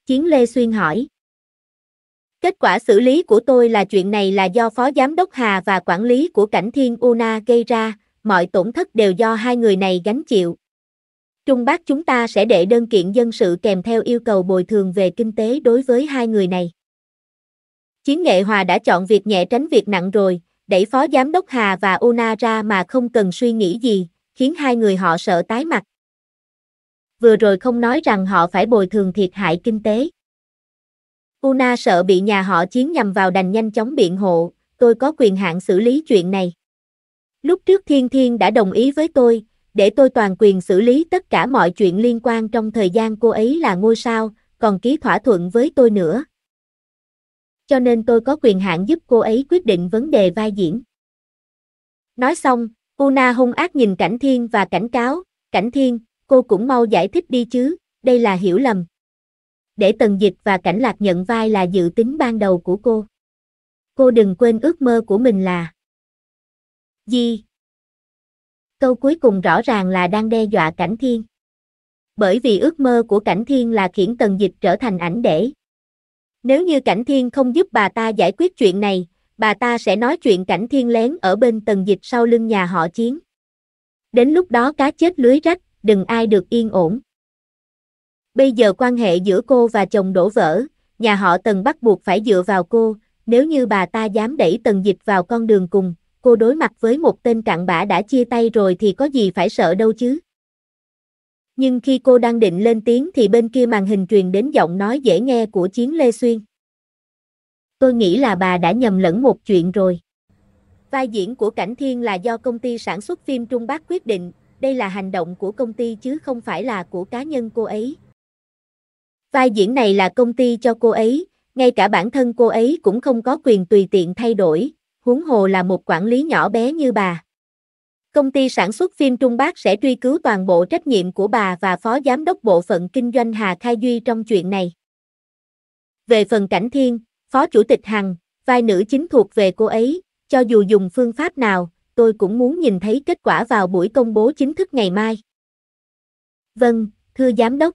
Chiến Lê Xuyên hỏi. Kết quả xử lý của tôi là chuyện này là do Phó Giám đốc Hà và quản lý của Cảnh Thiên Una gây ra, mọi tổn thất đều do hai người này gánh chịu. Trung Bác chúng ta sẽ đệ đơn kiện dân sự kèm theo yêu cầu bồi thường về kinh tế đối với hai người này. Chiến nghệ hòa đã chọn việc nhẹ tránh việc nặng rồi, đẩy Phó Giám đốc Hà và Una ra mà không cần suy nghĩ gì, khiến hai người họ sợ tái mặt. Vừa rồi không nói rằng họ phải bồi thường thiệt hại kinh tế. Una sợ bị nhà họ chiến nhầm vào đành nhanh chóng biện hộ, tôi có quyền hạn xử lý chuyện này. Lúc trước Thiên Thiên đã đồng ý với tôi, để tôi toàn quyền xử lý tất cả mọi chuyện liên quan trong thời gian cô ấy là ngôi sao, còn ký thỏa thuận với tôi nữa. Cho nên tôi có quyền hạn giúp cô ấy quyết định vấn đề vai diễn. Nói xong, Una hung ác nhìn Cảnh Thiên và cảnh cáo, Cảnh Thiên, cô cũng mau giải thích đi chứ, đây là hiểu lầm để Tần Dịch và Cảnh Lạc nhận vai là dự tính ban đầu của cô. Cô đừng quên ước mơ của mình là Gì? Câu cuối cùng rõ ràng là đang đe dọa Cảnh Thiên. Bởi vì ước mơ của Cảnh Thiên là khiến Tần Dịch trở thành ảnh để. Nếu như Cảnh Thiên không giúp bà ta giải quyết chuyện này, bà ta sẽ nói chuyện Cảnh Thiên lén ở bên Tần Dịch sau lưng nhà họ chiến. Đến lúc đó cá chết lưới rách, đừng ai được yên ổn. Bây giờ quan hệ giữa cô và chồng đổ vỡ, nhà họ Tần bắt buộc phải dựa vào cô, nếu như bà ta dám đẩy Tần Dịch vào con đường cùng, cô đối mặt với một tên cặn bã đã chia tay rồi thì có gì phải sợ đâu chứ. Nhưng khi cô đang định lên tiếng thì bên kia màn hình truyền đến giọng nói dễ nghe của Chiến Lê Xuyên. Tôi nghĩ là bà đã nhầm lẫn một chuyện rồi. Vai diễn của Cảnh Thiên là do công ty sản xuất phim Trung Bắc quyết định, đây là hành động của công ty chứ không phải là của cá nhân cô ấy, Vai diễn này là công ty cho cô ấy, ngay cả bản thân cô ấy cũng không có quyền tùy tiện thay đổi, huống hồ là một quản lý nhỏ bé như bà. Công ty sản xuất phim Trung Bắc sẽ truy cứu toàn bộ trách nhiệm của bà và phó giám đốc bộ phận kinh doanh Hà Khai Duy trong chuyện này. Về phần Cảnh Thiên, phó chủ tịch Hằng, vai nữ chính thuộc về cô ấy, cho dù dùng phương pháp nào, tôi cũng muốn nhìn thấy kết quả vào buổi công bố chính thức ngày mai. Vâng, thưa giám đốc.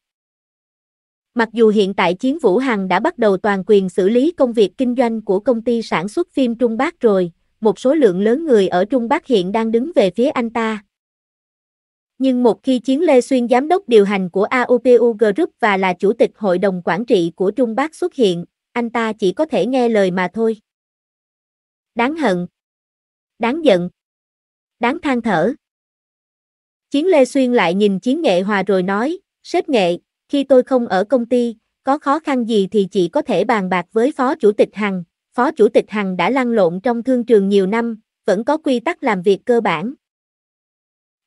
Mặc dù hiện tại Chiến Vũ Hằng đã bắt đầu toàn quyền xử lý công việc kinh doanh của công ty sản xuất phim Trung Bắc rồi, một số lượng lớn người ở Trung Bắc hiện đang đứng về phía anh ta. Nhưng một khi Chiến Lê Xuyên giám đốc điều hành của AOPU Group và là chủ tịch hội đồng quản trị của Trung Bắc xuất hiện, anh ta chỉ có thể nghe lời mà thôi. Đáng hận. Đáng giận. Đáng than thở. Chiến Lê Xuyên lại nhìn Chiến Nghệ Hòa rồi nói, sếp nghệ, khi tôi không ở công ty, có khó khăn gì thì chị có thể bàn bạc với Phó Chủ tịch Hằng. Phó Chủ tịch Hằng đã lăn lộn trong thương trường nhiều năm, vẫn có quy tắc làm việc cơ bản.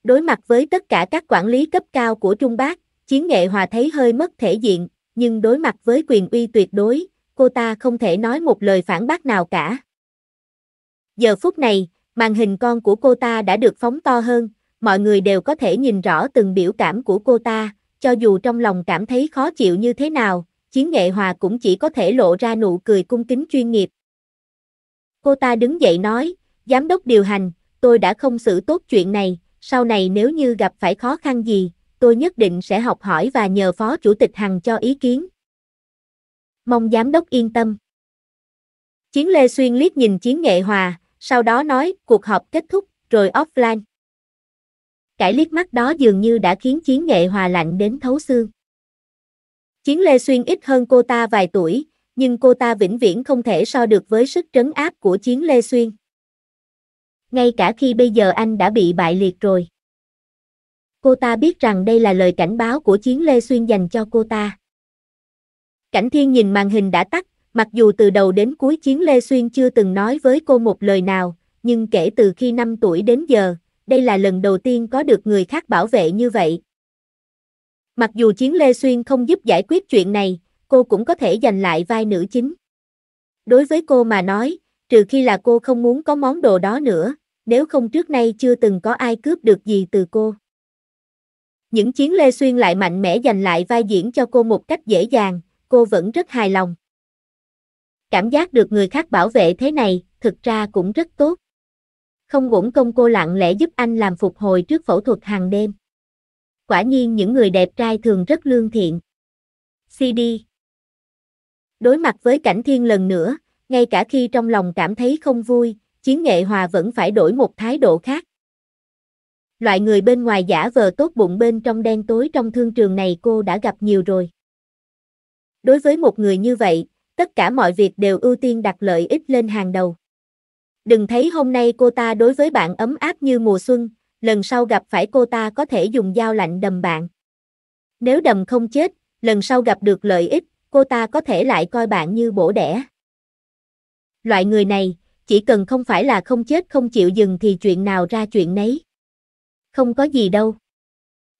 Đối mặt với tất cả các quản lý cấp cao của Trung Bắc, Chiến Nghệ Hòa thấy hơi mất thể diện, nhưng đối mặt với quyền uy tuyệt đối, cô ta không thể nói một lời phản bác nào cả. Giờ phút này, màn hình con của cô ta đã được phóng to hơn, mọi người đều có thể nhìn rõ từng biểu cảm của cô ta, cho dù trong lòng cảm thấy khó chịu như thế nào, chiến nghệ hòa cũng chỉ có thể lộ ra nụ cười cung kính chuyên nghiệp. Cô ta đứng dậy nói, giám đốc điều hành, tôi đã không xử tốt chuyện này, sau này nếu như gặp phải khó khăn gì, tôi nhất định sẽ học hỏi và nhờ phó chủ tịch Hằng cho ý kiến. Mong giám đốc yên tâm. Chiến Lê Xuyên liếc nhìn Chiến Nghệ Hòa, sau đó nói cuộc họp kết thúc, rồi offline. Cái liếc mắt đó dường như đã khiến chiến nghệ hòa lạnh đến thấu xương. Chiến Lê Xuyên ít hơn cô ta vài tuổi, nhưng cô ta vĩnh viễn không thể so được với sức trấn áp của Chiến Lê Xuyên. Ngay cả khi bây giờ anh đã bị bại liệt rồi. Cô ta biết rằng đây là lời cảnh báo của Chiến Lê Xuyên dành cho cô ta. Cảnh Thiên nhìn màn hình đã tắt, mặc dù từ đầu đến cuối Chiến Lê Xuyên chưa từng nói với cô một lời nào, nhưng kể từ khi 5 tuổi đến giờ, đây là lần đầu tiên có được người khác bảo vệ như vậy. Mặc dù chiến Lê Xuyên không giúp giải quyết chuyện này, cô cũng có thể giành lại vai nữ chính. Đối với cô mà nói, trừ khi là cô không muốn có món đồ đó nữa, nếu không trước nay chưa từng có ai cướp được gì từ cô. Những chiến Lê Xuyên lại mạnh mẽ giành lại vai diễn cho cô một cách dễ dàng, cô vẫn rất hài lòng. Cảm giác được người khác bảo vệ thế này, thực ra cũng rất tốt không uổng công cô lặng lẽ giúp anh làm phục hồi trước phẫu thuật hàng đêm. Quả nhiên những người đẹp trai thường rất lương thiện. CD Đối mặt với cảnh thiên lần nữa, ngay cả khi trong lòng cảm thấy không vui, chiến nghệ hòa vẫn phải đổi một thái độ khác. Loại người bên ngoài giả vờ tốt bụng bên trong đen tối trong thương trường này cô đã gặp nhiều rồi. Đối với một người như vậy, tất cả mọi việc đều ưu tiên đặt lợi ích lên hàng đầu. Đừng thấy hôm nay cô ta đối với bạn ấm áp như mùa xuân, lần sau gặp phải cô ta có thể dùng dao lạnh đầm bạn. Nếu đầm không chết, lần sau gặp được lợi ích, cô ta có thể lại coi bạn như bổ đẻ. Loại người này, chỉ cần không phải là không chết không chịu dừng thì chuyện nào ra chuyện nấy. Không có gì đâu.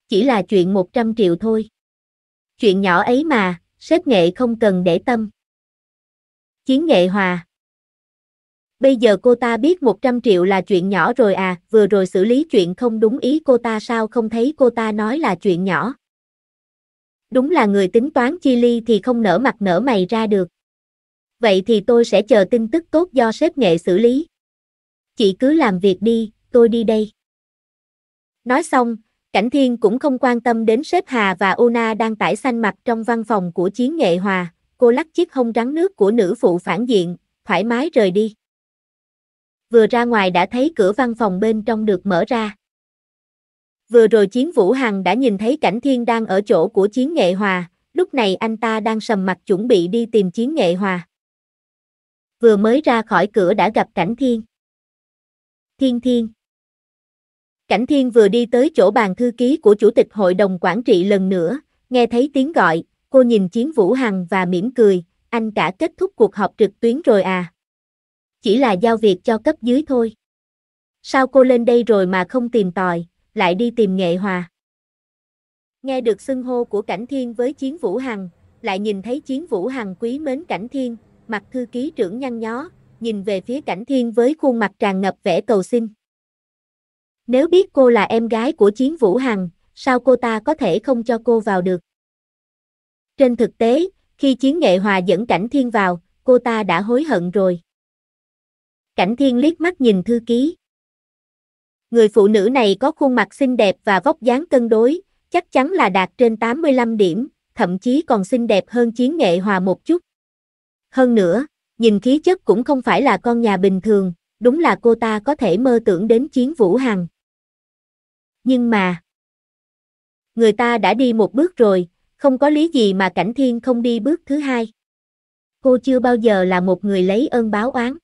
Chỉ là chuyện 100 triệu thôi. Chuyện nhỏ ấy mà, sếp nghệ không cần để tâm. Chiến nghệ hòa Bây giờ cô ta biết 100 triệu là chuyện nhỏ rồi à, vừa rồi xử lý chuyện không đúng ý cô ta sao không thấy cô ta nói là chuyện nhỏ. Đúng là người tính toán chi ly thì không nở mặt nở mày ra được. Vậy thì tôi sẽ chờ tin tức tốt do sếp nghệ xử lý. Chị cứ làm việc đi, tôi đi đây. Nói xong, Cảnh Thiên cũng không quan tâm đến sếp Hà và Ona đang tải xanh mặt trong văn phòng của Chiến Nghệ Hòa. Cô lắc chiếc hông rắn nước của nữ phụ phản diện, thoải mái rời đi vừa ra ngoài đã thấy cửa văn phòng bên trong được mở ra. Vừa rồi Chiến Vũ Hằng đã nhìn thấy Cảnh Thiên đang ở chỗ của Chiến Nghệ Hòa, lúc này anh ta đang sầm mặt chuẩn bị đi tìm Chiến Nghệ Hòa. Vừa mới ra khỏi cửa đã gặp Cảnh Thiên. Thiên Thiên Cảnh Thiên vừa đi tới chỗ bàn thư ký của Chủ tịch Hội đồng Quản trị lần nữa, nghe thấy tiếng gọi, cô nhìn Chiến Vũ Hằng và mỉm cười, anh đã kết thúc cuộc họp trực tuyến rồi à chỉ là giao việc cho cấp dưới thôi. Sao cô lên đây rồi mà không tìm tòi, lại đi tìm nghệ hòa? Nghe được xưng hô của Cảnh Thiên với Chiến Vũ Hằng, lại nhìn thấy Chiến Vũ Hằng quý mến Cảnh Thiên, mặt thư ký trưởng nhăn nhó, nhìn về phía Cảnh Thiên với khuôn mặt tràn ngập vẻ cầu xin. Nếu biết cô là em gái của Chiến Vũ Hằng, sao cô ta có thể không cho cô vào được? Trên thực tế, khi Chiến Nghệ Hòa dẫn Cảnh Thiên vào, cô ta đã hối hận rồi. Cảnh thiên liếc mắt nhìn thư ký. Người phụ nữ này có khuôn mặt xinh đẹp và vóc dáng cân đối, chắc chắn là đạt trên 85 điểm, thậm chí còn xinh đẹp hơn chiến nghệ hòa một chút. Hơn nữa, nhìn khí chất cũng không phải là con nhà bình thường, đúng là cô ta có thể mơ tưởng đến chiến vũ hằng. Nhưng mà, người ta đã đi một bước rồi, không có lý gì mà cảnh thiên không đi bước thứ hai. Cô chưa bao giờ là một người lấy ơn báo oán.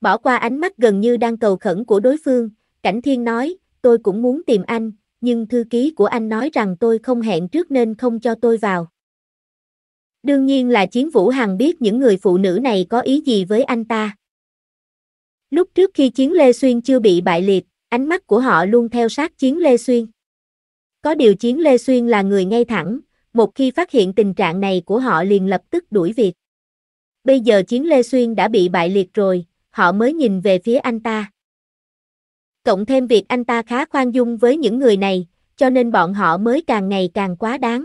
Bỏ qua ánh mắt gần như đang cầu khẩn của đối phương, Cảnh Thiên nói, tôi cũng muốn tìm anh, nhưng thư ký của anh nói rằng tôi không hẹn trước nên không cho tôi vào. Đương nhiên là Chiến Vũ Hằng biết những người phụ nữ này có ý gì với anh ta. Lúc trước khi Chiến Lê Xuyên chưa bị bại liệt, ánh mắt của họ luôn theo sát Chiến Lê Xuyên. Có điều Chiến Lê Xuyên là người ngay thẳng, một khi phát hiện tình trạng này của họ liền lập tức đuổi việc. Bây giờ Chiến Lê Xuyên đã bị bại liệt rồi, họ mới nhìn về phía anh ta. Cộng thêm việc anh ta khá khoan dung với những người này, cho nên bọn họ mới càng ngày càng quá đáng.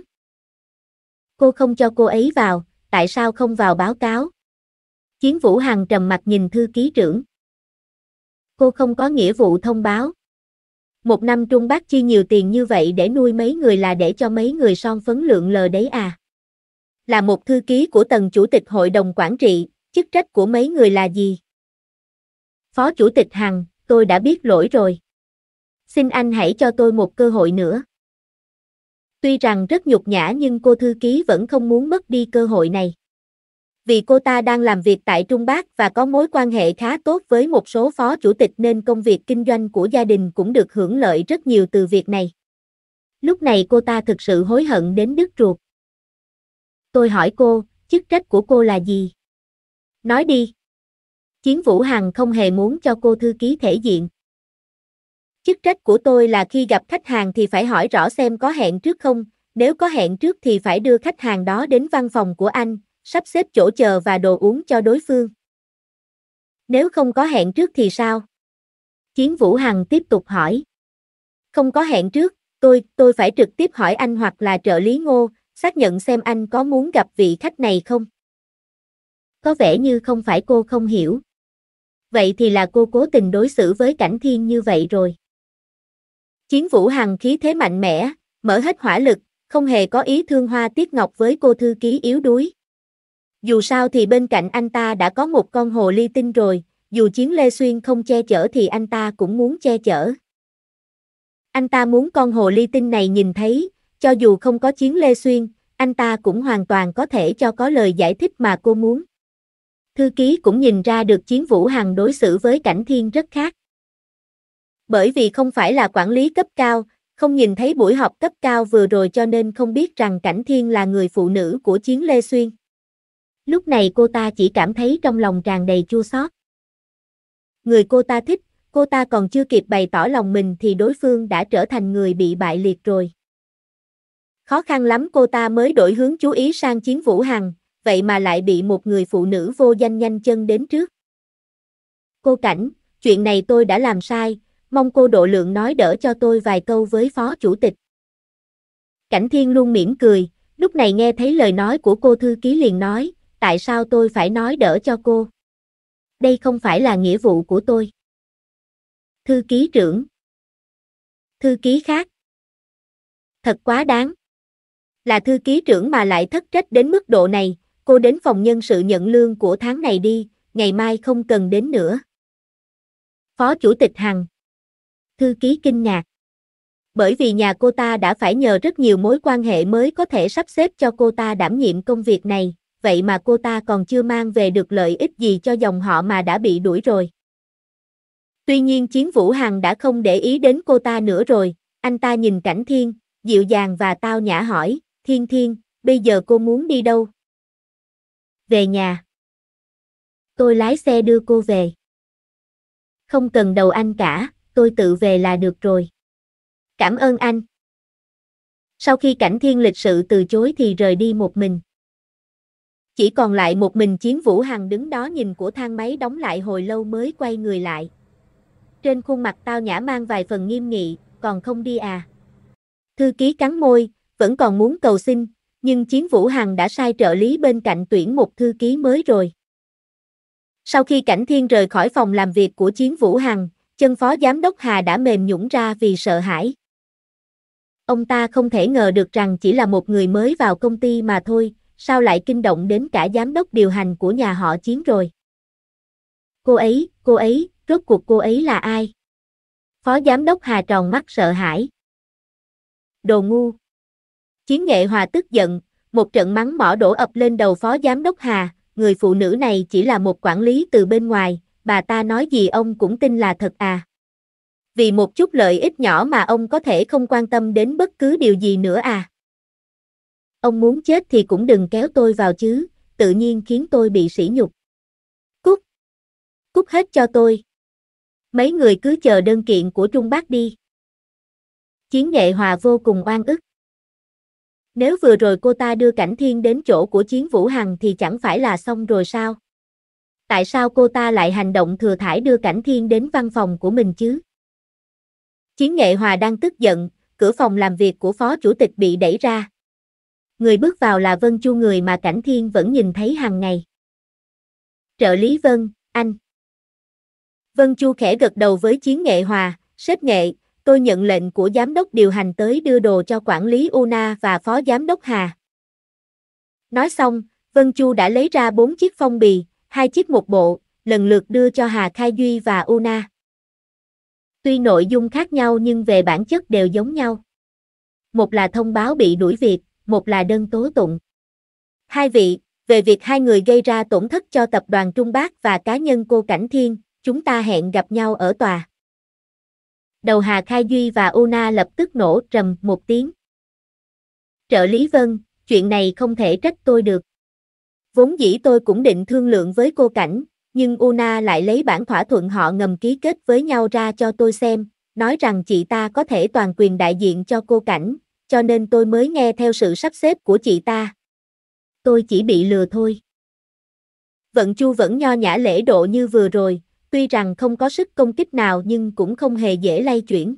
Cô không cho cô ấy vào, tại sao không vào báo cáo? Chiến Vũ Hằng trầm mặt nhìn thư ký trưởng. Cô không có nghĩa vụ thông báo. Một năm Trung Bắc chi nhiều tiền như vậy để nuôi mấy người là để cho mấy người son phấn lượng lờ đấy à. Là một thư ký của tầng chủ tịch hội đồng quản trị, chức trách của mấy người là gì? Phó Chủ tịch Hằng, tôi đã biết lỗi rồi. Xin anh hãy cho tôi một cơ hội nữa. Tuy rằng rất nhục nhã nhưng cô thư ký vẫn không muốn mất đi cơ hội này. Vì cô ta đang làm việc tại Trung Bắc và có mối quan hệ khá tốt với một số phó chủ tịch nên công việc kinh doanh của gia đình cũng được hưởng lợi rất nhiều từ việc này. Lúc này cô ta thực sự hối hận đến đứt ruột. Tôi hỏi cô, chức trách của cô là gì? Nói đi. Chiến Vũ Hằng không hề muốn cho cô thư ký thể diện. Chức trách của tôi là khi gặp khách hàng thì phải hỏi rõ xem có hẹn trước không, nếu có hẹn trước thì phải đưa khách hàng đó đến văn phòng của anh, sắp xếp chỗ chờ và đồ uống cho đối phương. Nếu không có hẹn trước thì sao? Chiến Vũ Hằng tiếp tục hỏi. Không có hẹn trước, tôi, tôi phải trực tiếp hỏi anh hoặc là trợ lý ngô, xác nhận xem anh có muốn gặp vị khách này không? Có vẻ như không phải cô không hiểu vậy thì là cô cố tình đối xử với cảnh thiên như vậy rồi. Chiến vũ hằng khí thế mạnh mẽ, mở hết hỏa lực, không hề có ý thương hoa tiết ngọc với cô thư ký yếu đuối. Dù sao thì bên cạnh anh ta đã có một con hồ ly tinh rồi, dù chiến lê xuyên không che chở thì anh ta cũng muốn che chở. Anh ta muốn con hồ ly tinh này nhìn thấy, cho dù không có chiến lê xuyên, anh ta cũng hoàn toàn có thể cho có lời giải thích mà cô muốn. Thư ký cũng nhìn ra được chiến vũ hằng đối xử với cảnh thiên rất khác. Bởi vì không phải là quản lý cấp cao, không nhìn thấy buổi họp cấp cao vừa rồi cho nên không biết rằng cảnh thiên là người phụ nữ của chiến Lê Xuyên. Lúc này cô ta chỉ cảm thấy trong lòng tràn đầy chua xót. Người cô ta thích, cô ta còn chưa kịp bày tỏ lòng mình thì đối phương đã trở thành người bị bại liệt rồi. Khó khăn lắm cô ta mới đổi hướng chú ý sang chiến vũ hằng, vậy mà lại bị một người phụ nữ vô danh nhanh chân đến trước. Cô Cảnh, chuyện này tôi đã làm sai, mong cô độ lượng nói đỡ cho tôi vài câu với phó chủ tịch. Cảnh Thiên luôn mỉm cười, lúc này nghe thấy lời nói của cô thư ký liền nói, tại sao tôi phải nói đỡ cho cô? Đây không phải là nghĩa vụ của tôi. Thư ký trưởng. Thư ký khác. Thật quá đáng. Là thư ký trưởng mà lại thất trách đến mức độ này, cô đến phòng nhân sự nhận lương của tháng này đi, ngày mai không cần đến nữa. Phó Chủ tịch Hằng Thư ký kinh ngạc. Bởi vì nhà cô ta đã phải nhờ rất nhiều mối quan hệ mới có thể sắp xếp cho cô ta đảm nhiệm công việc này, vậy mà cô ta còn chưa mang về được lợi ích gì cho dòng họ mà đã bị đuổi rồi. Tuy nhiên Chiến Vũ Hằng đã không để ý đến cô ta nữa rồi, anh ta nhìn cảnh thiên, dịu dàng và tao nhã hỏi, thiên thiên, bây giờ cô muốn đi đâu? về nhà. Tôi lái xe đưa cô về. Không cần đầu anh cả, tôi tự về là được rồi. Cảm ơn anh. Sau khi cảnh thiên lịch sự từ chối thì rời đi một mình. Chỉ còn lại một mình chiến vũ hằng đứng đó nhìn cửa thang máy đóng lại hồi lâu mới quay người lại. Trên khuôn mặt tao nhã mang vài phần nghiêm nghị, còn không đi à. Thư ký cắn môi, vẫn còn muốn cầu xin, nhưng Chiến Vũ Hằng đã sai trợ lý bên cạnh tuyển một thư ký mới rồi. Sau khi Cảnh Thiên rời khỏi phòng làm việc của Chiến Vũ Hằng, chân phó giám đốc Hà đã mềm nhũng ra vì sợ hãi. Ông ta không thể ngờ được rằng chỉ là một người mới vào công ty mà thôi, sao lại kinh động đến cả giám đốc điều hành của nhà họ Chiến rồi. Cô ấy, cô ấy, rốt cuộc cô ấy là ai? Phó giám đốc Hà tròn mắt sợ hãi. Đồ ngu, Chiến nghệ hòa tức giận, một trận mắng mỏ đổ ập lên đầu phó giám đốc Hà, người phụ nữ này chỉ là một quản lý từ bên ngoài, bà ta nói gì ông cũng tin là thật à. Vì một chút lợi ích nhỏ mà ông có thể không quan tâm đến bất cứ điều gì nữa à. Ông muốn chết thì cũng đừng kéo tôi vào chứ, tự nhiên khiến tôi bị sỉ nhục. Cút! Cút hết cho tôi. Mấy người cứ chờ đơn kiện của Trung Bác đi. Chiến nghệ hòa vô cùng oan ức. Nếu vừa rồi cô ta đưa Cảnh Thiên đến chỗ của Chiến Vũ Hằng thì chẳng phải là xong rồi sao? Tại sao cô ta lại hành động thừa thải đưa Cảnh Thiên đến văn phòng của mình chứ? Chiến Nghệ Hòa đang tức giận, cửa phòng làm việc của Phó Chủ tịch bị đẩy ra. Người bước vào là Vân Chu người mà Cảnh Thiên vẫn nhìn thấy hàng ngày. Trợ lý Vân, anh. Vân Chu khẽ gật đầu với Chiến Nghệ Hòa, sếp nghệ, tôi nhận lệnh của giám đốc điều hành tới đưa đồ cho quản lý Una và phó giám đốc Hà. Nói xong, Vân Chu đã lấy ra bốn chiếc phong bì, hai chiếc một bộ, lần lượt đưa cho Hà Khai Duy và Una. Tuy nội dung khác nhau nhưng về bản chất đều giống nhau. Một là thông báo bị đuổi việc, một là đơn tố tụng. Hai vị, về việc hai người gây ra tổn thất cho tập đoàn Trung Bắc và cá nhân cô Cảnh Thiên, chúng ta hẹn gặp nhau ở tòa đầu Hà Khai Duy và Una lập tức nổ trầm một tiếng. Trợ lý Vân, chuyện này không thể trách tôi được. Vốn dĩ tôi cũng định thương lượng với cô Cảnh, nhưng Una lại lấy bản thỏa thuận họ ngầm ký kết với nhau ra cho tôi xem, nói rằng chị ta có thể toàn quyền đại diện cho cô Cảnh, cho nên tôi mới nghe theo sự sắp xếp của chị ta. Tôi chỉ bị lừa thôi. Vận Chu vẫn nho nhã lễ độ như vừa rồi, tuy rằng không có sức công kích nào nhưng cũng không hề dễ lay chuyển.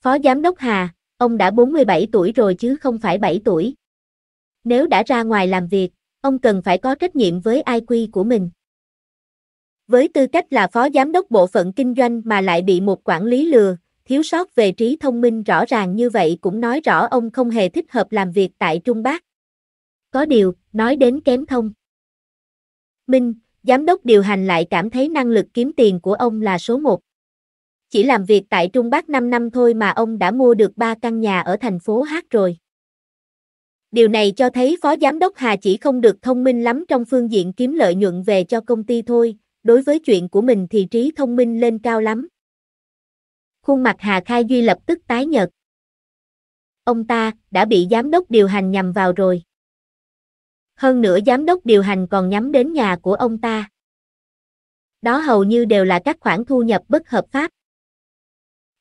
Phó Giám đốc Hà, ông đã 47 tuổi rồi chứ không phải 7 tuổi. Nếu đã ra ngoài làm việc, ông cần phải có trách nhiệm với IQ của mình. Với tư cách là phó giám đốc bộ phận kinh doanh mà lại bị một quản lý lừa, thiếu sót về trí thông minh rõ ràng như vậy cũng nói rõ ông không hề thích hợp làm việc tại Trung Bắc. Có điều, nói đến kém thông. Minh, giám đốc điều hành lại cảm thấy năng lực kiếm tiền của ông là số một. Chỉ làm việc tại Trung Bắc 5 năm thôi mà ông đã mua được 3 căn nhà ở thành phố H rồi. Điều này cho thấy Phó Giám đốc Hà chỉ không được thông minh lắm trong phương diện kiếm lợi nhuận về cho công ty thôi, đối với chuyện của mình thì trí thông minh lên cao lắm. Khuôn mặt Hà Khai Duy lập tức tái nhợt. Ông ta đã bị giám đốc điều hành nhầm vào rồi hơn nữa giám đốc điều hành còn nhắm đến nhà của ông ta. Đó hầu như đều là các khoản thu nhập bất hợp pháp.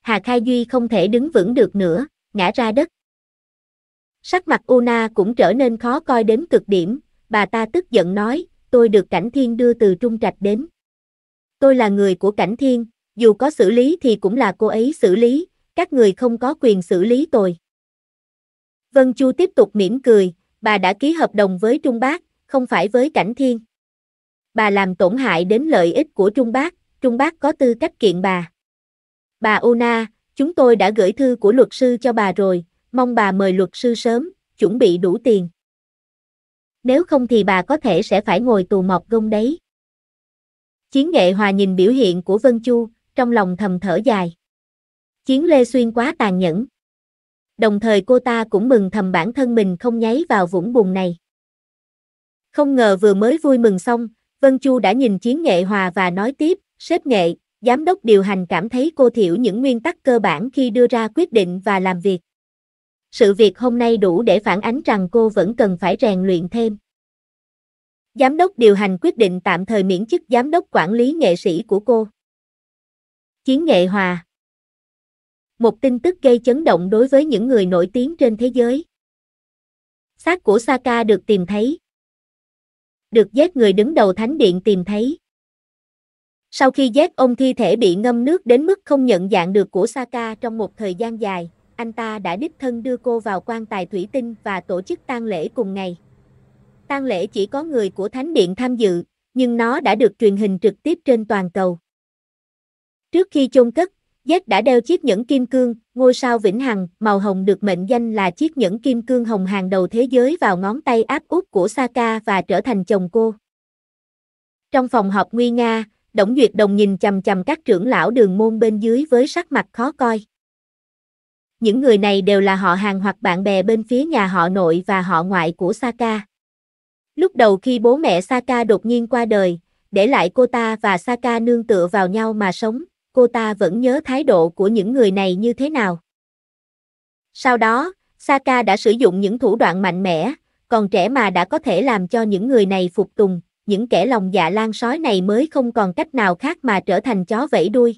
Hà Khai Duy không thể đứng vững được nữa, ngã ra đất. Sắc mặt Una cũng trở nên khó coi đến cực điểm, bà ta tức giận nói, tôi được Cảnh Thiên đưa từ Trung Trạch đến. Tôi là người của Cảnh Thiên, dù có xử lý thì cũng là cô ấy xử lý, các người không có quyền xử lý tôi. Vân Chu tiếp tục mỉm cười, bà đã ký hợp đồng với Trung Bác, không phải với Cảnh Thiên. Bà làm tổn hại đến lợi ích của Trung Bác, Trung Bác có tư cách kiện bà. Bà Ona, chúng tôi đã gửi thư của luật sư cho bà rồi, mong bà mời luật sư sớm, chuẩn bị đủ tiền. Nếu không thì bà có thể sẽ phải ngồi tù mọc gông đấy. Chiến nghệ hòa nhìn biểu hiện của Vân Chu, trong lòng thầm thở dài. Chiến Lê Xuyên quá tàn nhẫn đồng thời cô ta cũng mừng thầm bản thân mình không nháy vào vũng bùn này. Không ngờ vừa mới vui mừng xong, Vân Chu đã nhìn chiến nghệ hòa và nói tiếp, sếp nghệ, giám đốc điều hành cảm thấy cô thiểu những nguyên tắc cơ bản khi đưa ra quyết định và làm việc. Sự việc hôm nay đủ để phản ánh rằng cô vẫn cần phải rèn luyện thêm. Giám đốc điều hành quyết định tạm thời miễn chức giám đốc quản lý nghệ sĩ của cô. Chiến nghệ hòa một tin tức gây chấn động đối với những người nổi tiếng trên thế giới. Xác của Saka được tìm thấy. Được giết người đứng đầu thánh điện tìm thấy. Sau khi giết ông thi thể bị ngâm nước đến mức không nhận dạng được của Saka trong một thời gian dài, anh ta đã đích thân đưa cô vào quan tài thủy tinh và tổ chức tang lễ cùng ngày. Tang lễ chỉ có người của thánh điện tham dự, nhưng nó đã được truyền hình trực tiếp trên toàn cầu. Trước khi chôn cất, Z đã đeo chiếc nhẫn kim cương, ngôi sao vĩnh hằng, màu hồng được mệnh danh là chiếc nhẫn kim cương hồng hàng đầu thế giới vào ngón tay áp út của Saka và trở thành chồng cô. Trong phòng họp nguy nga, Đổng Duyệt Đồng nhìn chằm chằm các trưởng lão đường môn bên dưới với sắc mặt khó coi. Những người này đều là họ hàng hoặc bạn bè bên phía nhà họ nội và họ ngoại của Saka. Lúc đầu khi bố mẹ Saka đột nhiên qua đời, để lại cô ta và Saka nương tựa vào nhau mà sống, cô ta vẫn nhớ thái độ của những người này như thế nào. Sau đó, Saka đã sử dụng những thủ đoạn mạnh mẽ, còn trẻ mà đã có thể làm cho những người này phục tùng, những kẻ lòng dạ lan sói này mới không còn cách nào khác mà trở thành chó vẫy đuôi.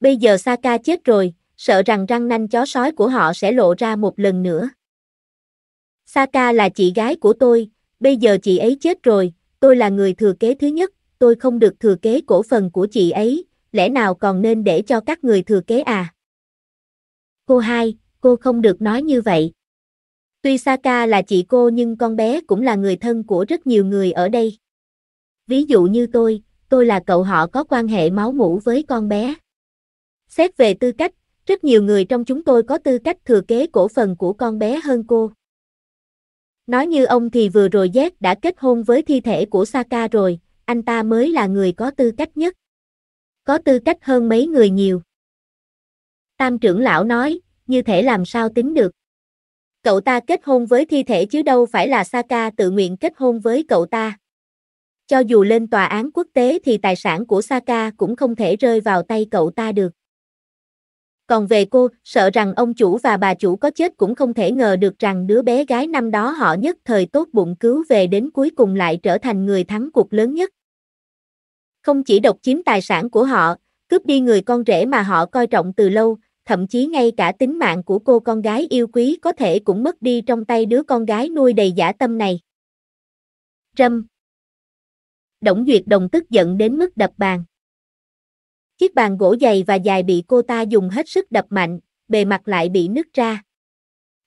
Bây giờ Saka chết rồi, sợ rằng răng nanh chó sói của họ sẽ lộ ra một lần nữa. Saka là chị gái của tôi, bây giờ chị ấy chết rồi, tôi là người thừa kế thứ nhất, tôi không được thừa kế cổ phần của chị ấy, lẽ nào còn nên để cho các người thừa kế à? Cô hai, cô không được nói như vậy. Tuy Saka là chị cô nhưng con bé cũng là người thân của rất nhiều người ở đây. Ví dụ như tôi, tôi là cậu họ có quan hệ máu mủ với con bé. Xét về tư cách, rất nhiều người trong chúng tôi có tư cách thừa kế cổ phần của con bé hơn cô. Nói như ông thì vừa rồi Z đã kết hôn với thi thể của Saka rồi, anh ta mới là người có tư cách nhất có tư cách hơn mấy người nhiều. Tam trưởng lão nói, như thể làm sao tính được. Cậu ta kết hôn với thi thể chứ đâu phải là Saka tự nguyện kết hôn với cậu ta. Cho dù lên tòa án quốc tế thì tài sản của Saka cũng không thể rơi vào tay cậu ta được. Còn về cô, sợ rằng ông chủ và bà chủ có chết cũng không thể ngờ được rằng đứa bé gái năm đó họ nhất thời tốt bụng cứu về đến cuối cùng lại trở thành người thắng cuộc lớn nhất. Không chỉ độc chiếm tài sản của họ, cướp đi người con rể mà họ coi trọng từ lâu, thậm chí ngay cả tính mạng của cô con gái yêu quý có thể cũng mất đi trong tay đứa con gái nuôi đầy giả tâm này. Trâm Đổng Duyệt Đồng tức giận đến mức đập bàn. Chiếc bàn gỗ dày và dài bị cô ta dùng hết sức đập mạnh, bề mặt lại bị nứt ra.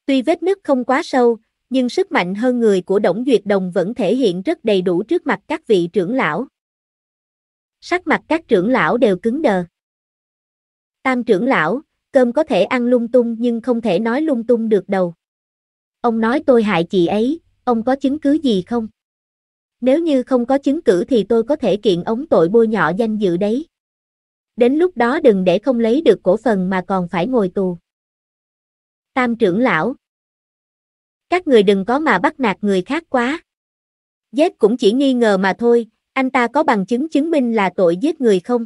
Tuy vết nứt không quá sâu, nhưng sức mạnh hơn người của Đổng Duyệt Đồng vẫn thể hiện rất đầy đủ trước mặt các vị trưởng lão sắc mặt các trưởng lão đều cứng đờ. Tam trưởng lão, cơm có thể ăn lung tung nhưng không thể nói lung tung được đâu. Ông nói tôi hại chị ấy, ông có chứng cứ gì không? Nếu như không có chứng cứ thì tôi có thể kiện ống tội bôi nhọ danh dự đấy. Đến lúc đó đừng để không lấy được cổ phần mà còn phải ngồi tù. Tam trưởng lão. Các người đừng có mà bắt nạt người khác quá. Dết cũng chỉ nghi ngờ mà thôi, anh ta có bằng chứng chứng minh là tội giết người không?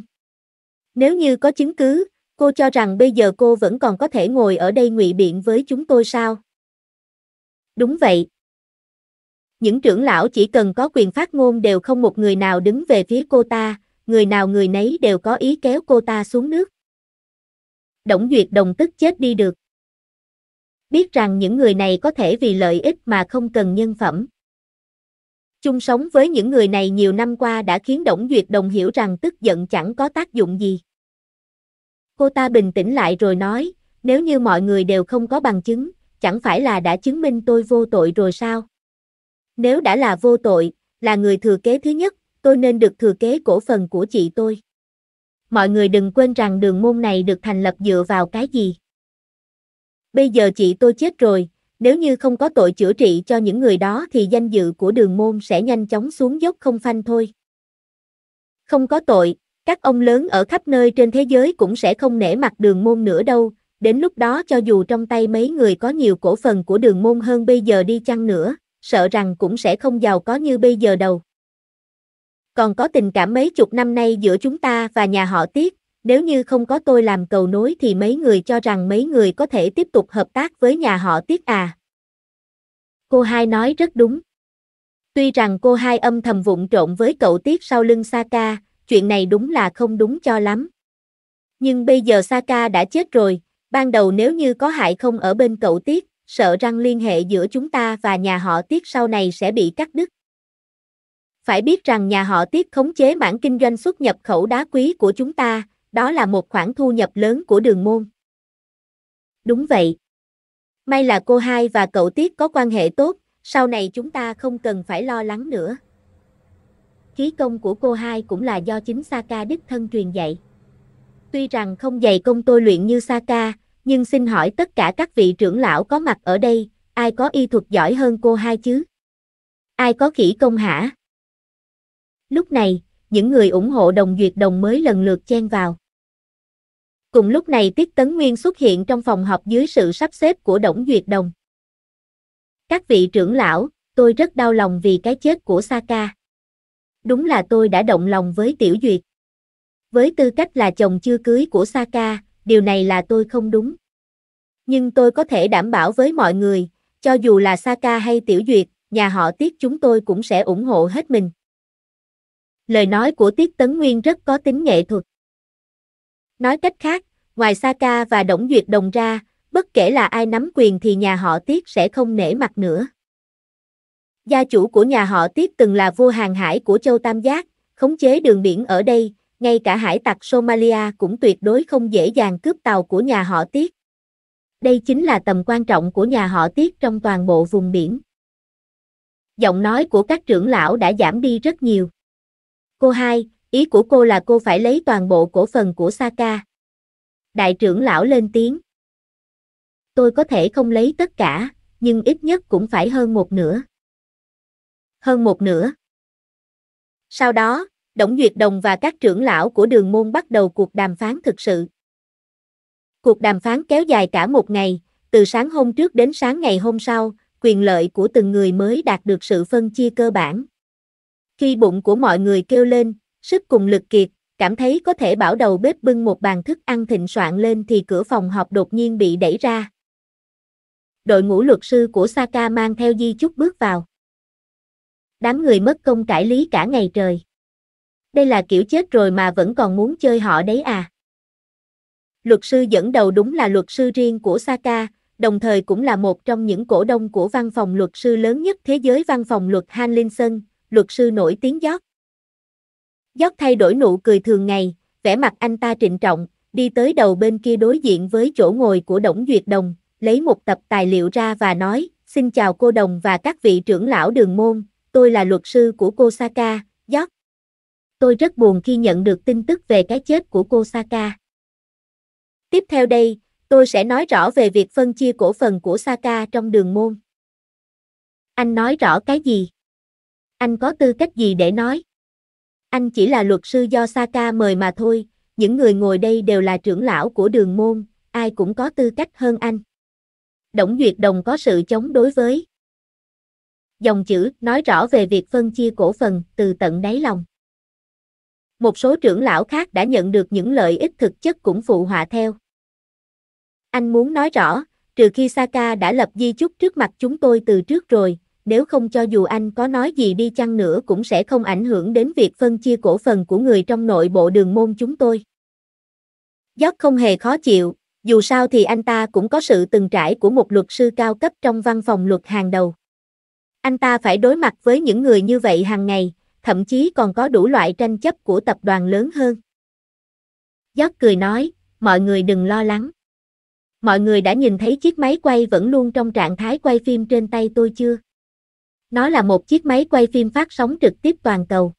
Nếu như có chứng cứ, cô cho rằng bây giờ cô vẫn còn có thể ngồi ở đây ngụy biện với chúng tôi sao? Đúng vậy. Những trưởng lão chỉ cần có quyền phát ngôn đều không một người nào đứng về phía cô ta, người nào người nấy đều có ý kéo cô ta xuống nước. Đổng Duyệt đồng tức chết đi được. Biết rằng những người này có thể vì lợi ích mà không cần nhân phẩm. Chung sống với những người này nhiều năm qua đã khiến Đổng Duyệt Đồng hiểu rằng tức giận chẳng có tác dụng gì. Cô ta bình tĩnh lại rồi nói, nếu như mọi người đều không có bằng chứng, chẳng phải là đã chứng minh tôi vô tội rồi sao? Nếu đã là vô tội, là người thừa kế thứ nhất, tôi nên được thừa kế cổ phần của chị tôi. Mọi người đừng quên rằng đường môn này được thành lập dựa vào cái gì. Bây giờ chị tôi chết rồi, nếu như không có tội chữa trị cho những người đó thì danh dự của đường môn sẽ nhanh chóng xuống dốc không phanh thôi. Không có tội, các ông lớn ở khắp nơi trên thế giới cũng sẽ không nể mặt đường môn nữa đâu, đến lúc đó cho dù trong tay mấy người có nhiều cổ phần của đường môn hơn bây giờ đi chăng nữa, sợ rằng cũng sẽ không giàu có như bây giờ đâu. Còn có tình cảm mấy chục năm nay giữa chúng ta và nhà họ Tiết, nếu như không có tôi làm cầu nối thì mấy người cho rằng mấy người có thể tiếp tục hợp tác với nhà họ Tiết à. Cô hai nói rất đúng. Tuy rằng cô hai âm thầm vụng trộn với cậu Tiết sau lưng Saka, chuyện này đúng là không đúng cho lắm. Nhưng bây giờ Saka đã chết rồi, ban đầu nếu như có hại không ở bên cậu Tiết, sợ rằng liên hệ giữa chúng ta và nhà họ Tiết sau này sẽ bị cắt đứt. Phải biết rằng nhà họ Tiết khống chế mảng kinh doanh xuất nhập khẩu đá quý của chúng ta, đó là một khoản thu nhập lớn của đường môn. Đúng vậy. May là cô hai và cậu Tiết có quan hệ tốt, sau này chúng ta không cần phải lo lắng nữa. Khí công của cô hai cũng là do chính Saka đích thân truyền dạy. Tuy rằng không dạy công tôi luyện như Saka, nhưng xin hỏi tất cả các vị trưởng lão có mặt ở đây, ai có y thuật giỏi hơn cô hai chứ? Ai có khỉ công hả? Lúc này, những người ủng hộ đồng duyệt đồng mới lần lượt chen vào. Cùng lúc này Tiết Tấn Nguyên xuất hiện trong phòng họp dưới sự sắp xếp của Đổng Duyệt Đồng. Các vị trưởng lão, tôi rất đau lòng vì cái chết của Saka. Đúng là tôi đã động lòng với Tiểu Duyệt. Với tư cách là chồng chưa cưới của Saka, điều này là tôi không đúng. Nhưng tôi có thể đảm bảo với mọi người, cho dù là Saka hay Tiểu Duyệt, nhà họ Tiết chúng tôi cũng sẽ ủng hộ hết mình lời nói của Tiết Tấn Nguyên rất có tính nghệ thuật. Nói cách khác, ngoài Saka và Đổng Duyệt đồng ra, bất kể là ai nắm quyền thì nhà họ Tiết sẽ không nể mặt nữa. Gia chủ của nhà họ Tiết từng là vua hàng hải của châu Tam Giác, khống chế đường biển ở đây, ngay cả hải tặc Somalia cũng tuyệt đối không dễ dàng cướp tàu của nhà họ Tiết. Đây chính là tầm quan trọng của nhà họ Tiết trong toàn bộ vùng biển. Giọng nói của các trưởng lão đã giảm đi rất nhiều. Cô hai, ý của cô là cô phải lấy toàn bộ cổ phần của Saka. Đại trưởng lão lên tiếng. Tôi có thể không lấy tất cả, nhưng ít nhất cũng phải hơn một nửa. Hơn một nửa. Sau đó, Đổng Duyệt Đồng và các trưởng lão của đường môn bắt đầu cuộc đàm phán thực sự. Cuộc đàm phán kéo dài cả một ngày, từ sáng hôm trước đến sáng ngày hôm sau, quyền lợi của từng người mới đạt được sự phân chia cơ bản. Khi bụng của mọi người kêu lên, sức cùng lực kiệt, cảm thấy có thể bảo đầu bếp bưng một bàn thức ăn thịnh soạn lên thì cửa phòng họp đột nhiên bị đẩy ra. Đội ngũ luật sư của Saka mang theo di chúc bước vào. Đám người mất công cải lý cả ngày trời. Đây là kiểu chết rồi mà vẫn còn muốn chơi họ đấy à. Luật sư dẫn đầu đúng là luật sư riêng của Saka, đồng thời cũng là một trong những cổ đông của văn phòng luật sư lớn nhất thế giới văn phòng luật Hanlinson, luật sư nổi tiếng giót. Giót thay đổi nụ cười thường ngày, vẻ mặt anh ta trịnh trọng, đi tới đầu bên kia đối diện với chỗ ngồi của Đổng Duyệt Đồng, lấy một tập tài liệu ra và nói, xin chào cô Đồng và các vị trưởng lão đường môn, tôi là luật sư của cô Saka, Giót. Tôi rất buồn khi nhận được tin tức về cái chết của cô Saka. Tiếp theo đây, tôi sẽ nói rõ về việc phân chia cổ phần của Saka trong đường môn. Anh nói rõ cái gì? Anh có tư cách gì để nói? Anh chỉ là luật sư do Saka mời mà thôi, những người ngồi đây đều là trưởng lão của đường môn, ai cũng có tư cách hơn anh. Đổng Duyệt Đồng có sự chống đối với. Dòng chữ nói rõ về việc phân chia cổ phần từ tận đáy lòng. Một số trưởng lão khác đã nhận được những lợi ích thực chất cũng phụ họa theo. Anh muốn nói rõ, trừ khi Saka đã lập di chúc trước mặt chúng tôi từ trước rồi, nếu không cho dù anh có nói gì đi chăng nữa cũng sẽ không ảnh hưởng đến việc phân chia cổ phần của người trong nội bộ đường môn chúng tôi. Giót không hề khó chịu, dù sao thì anh ta cũng có sự từng trải của một luật sư cao cấp trong văn phòng luật hàng đầu. Anh ta phải đối mặt với những người như vậy hàng ngày, thậm chí còn có đủ loại tranh chấp của tập đoàn lớn hơn. Giót cười nói, mọi người đừng lo lắng. Mọi người đã nhìn thấy chiếc máy quay vẫn luôn trong trạng thái quay phim trên tay tôi chưa? Nó là một chiếc máy quay phim phát sóng trực tiếp toàn cầu.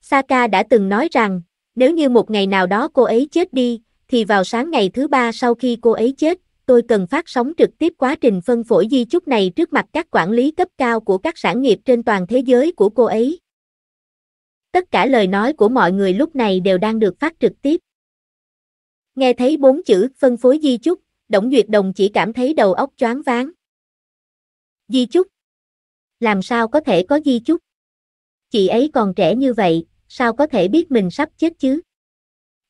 Saka đã từng nói rằng, nếu như một ngày nào đó cô ấy chết đi, thì vào sáng ngày thứ ba sau khi cô ấy chết, tôi cần phát sóng trực tiếp quá trình phân phối di chúc này trước mặt các quản lý cấp cao của các sản nghiệp trên toàn thế giới của cô ấy. Tất cả lời nói của mọi người lúc này đều đang được phát trực tiếp. Nghe thấy bốn chữ phân phối di chúc, Đổng Duyệt Đồng chỉ cảm thấy đầu óc choáng váng. Di chúc, làm sao có thể có di chúc. Chị ấy còn trẻ như vậy, sao có thể biết mình sắp chết chứ?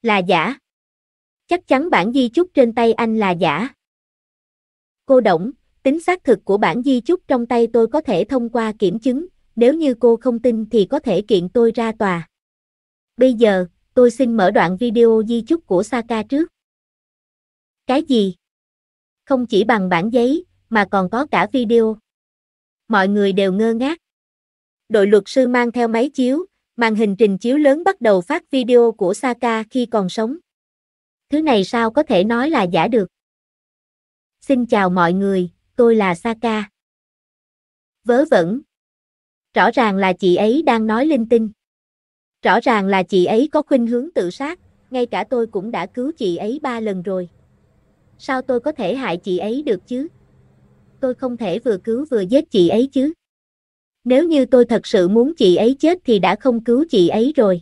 Là giả. Chắc chắn bản di chúc trên tay anh là giả. Cô Động, tính xác thực của bản di chúc trong tay tôi có thể thông qua kiểm chứng, nếu như cô không tin thì có thể kiện tôi ra tòa. Bây giờ, tôi xin mở đoạn video di chúc của Saka trước. Cái gì? Không chỉ bằng bản giấy, mà còn có cả video mọi người đều ngơ ngác. Đội luật sư mang theo máy chiếu, màn hình trình chiếu lớn bắt đầu phát video của Saka khi còn sống. Thứ này sao có thể nói là giả được? Xin chào mọi người, tôi là Saka. Vớ vẩn. Rõ ràng là chị ấy đang nói linh tinh. Rõ ràng là chị ấy có khuynh hướng tự sát, ngay cả tôi cũng đã cứu chị ấy ba lần rồi. Sao tôi có thể hại chị ấy được chứ? tôi không thể vừa cứu vừa giết chị ấy chứ. Nếu như tôi thật sự muốn chị ấy chết thì đã không cứu chị ấy rồi.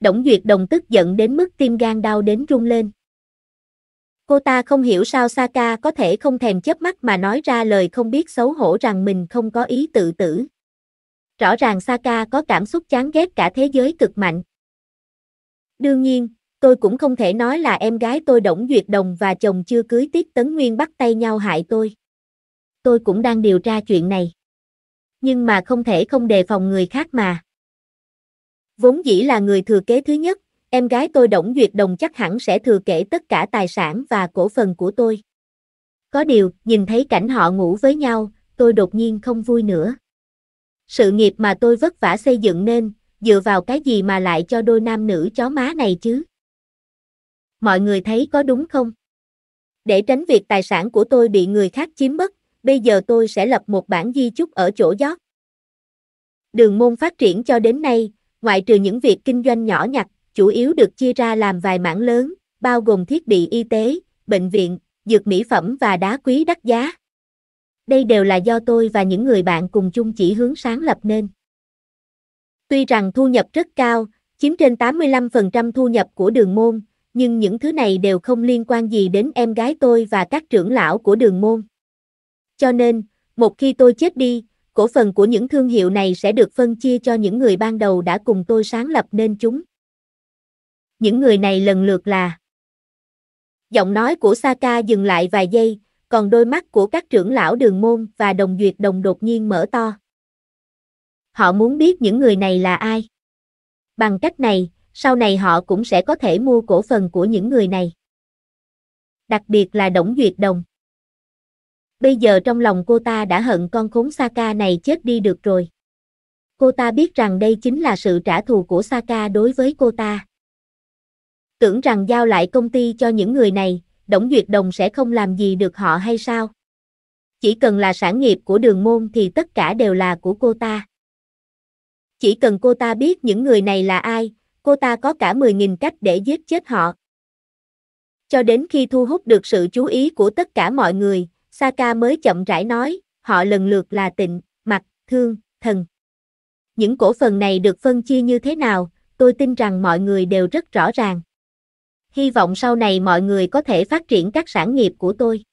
Đổng Duyệt Đồng tức giận đến mức tim gan đau đến rung lên. Cô ta không hiểu sao Saka có thể không thèm chớp mắt mà nói ra lời không biết xấu hổ rằng mình không có ý tự tử. Rõ ràng Saka có cảm xúc chán ghét cả thế giới cực mạnh. Đương nhiên, tôi cũng không thể nói là em gái tôi Đổng Duyệt Đồng và chồng chưa cưới Tiết Tấn Nguyên bắt tay nhau hại tôi. Tôi cũng đang điều tra chuyện này. Nhưng mà không thể không đề phòng người khác mà. Vốn dĩ là người thừa kế thứ nhất, em gái tôi Đổng Duyệt Đồng chắc hẳn sẽ thừa kế tất cả tài sản và cổ phần của tôi. Có điều, nhìn thấy cảnh họ ngủ với nhau, tôi đột nhiên không vui nữa. Sự nghiệp mà tôi vất vả xây dựng nên, dựa vào cái gì mà lại cho đôi nam nữ chó má này chứ? mọi người thấy có đúng không? Để tránh việc tài sản của tôi bị người khác chiếm mất, bây giờ tôi sẽ lập một bản di chúc ở chỗ giót. Đường môn phát triển cho đến nay, ngoại trừ những việc kinh doanh nhỏ nhặt, chủ yếu được chia ra làm vài mảng lớn, bao gồm thiết bị y tế, bệnh viện, dược mỹ phẩm và đá quý đắt giá. Đây đều là do tôi và những người bạn cùng chung chỉ hướng sáng lập nên. Tuy rằng thu nhập rất cao, chiếm trên 85% thu nhập của đường môn, nhưng những thứ này đều không liên quan gì đến em gái tôi và các trưởng lão của đường môn. Cho nên, một khi tôi chết đi, cổ phần của những thương hiệu này sẽ được phân chia cho những người ban đầu đã cùng tôi sáng lập nên chúng. Những người này lần lượt là Giọng nói của Saka dừng lại vài giây, còn đôi mắt của các trưởng lão đường môn và đồng duyệt đồng đột nhiên mở to. Họ muốn biết những người này là ai. Bằng cách này, sau này họ cũng sẽ có thể mua cổ phần của những người này. Đặc biệt là Đổng Duyệt Đồng. Bây giờ trong lòng cô ta đã hận con khốn Saka này chết đi được rồi. Cô ta biết rằng đây chính là sự trả thù của Saka đối với cô ta. Tưởng rằng giao lại công ty cho những người này, Đổng Duyệt Đồng sẽ không làm gì được họ hay sao? Chỉ cần là sản nghiệp của đường môn thì tất cả đều là của cô ta. Chỉ cần cô ta biết những người này là ai, cô ta có cả 10.000 cách để giết chết họ. Cho đến khi thu hút được sự chú ý của tất cả mọi người, Saka mới chậm rãi nói, họ lần lượt là tịnh, mặt, thương, thần. Những cổ phần này được phân chia như thế nào, tôi tin rằng mọi người đều rất rõ ràng. Hy vọng sau này mọi người có thể phát triển các sản nghiệp của tôi.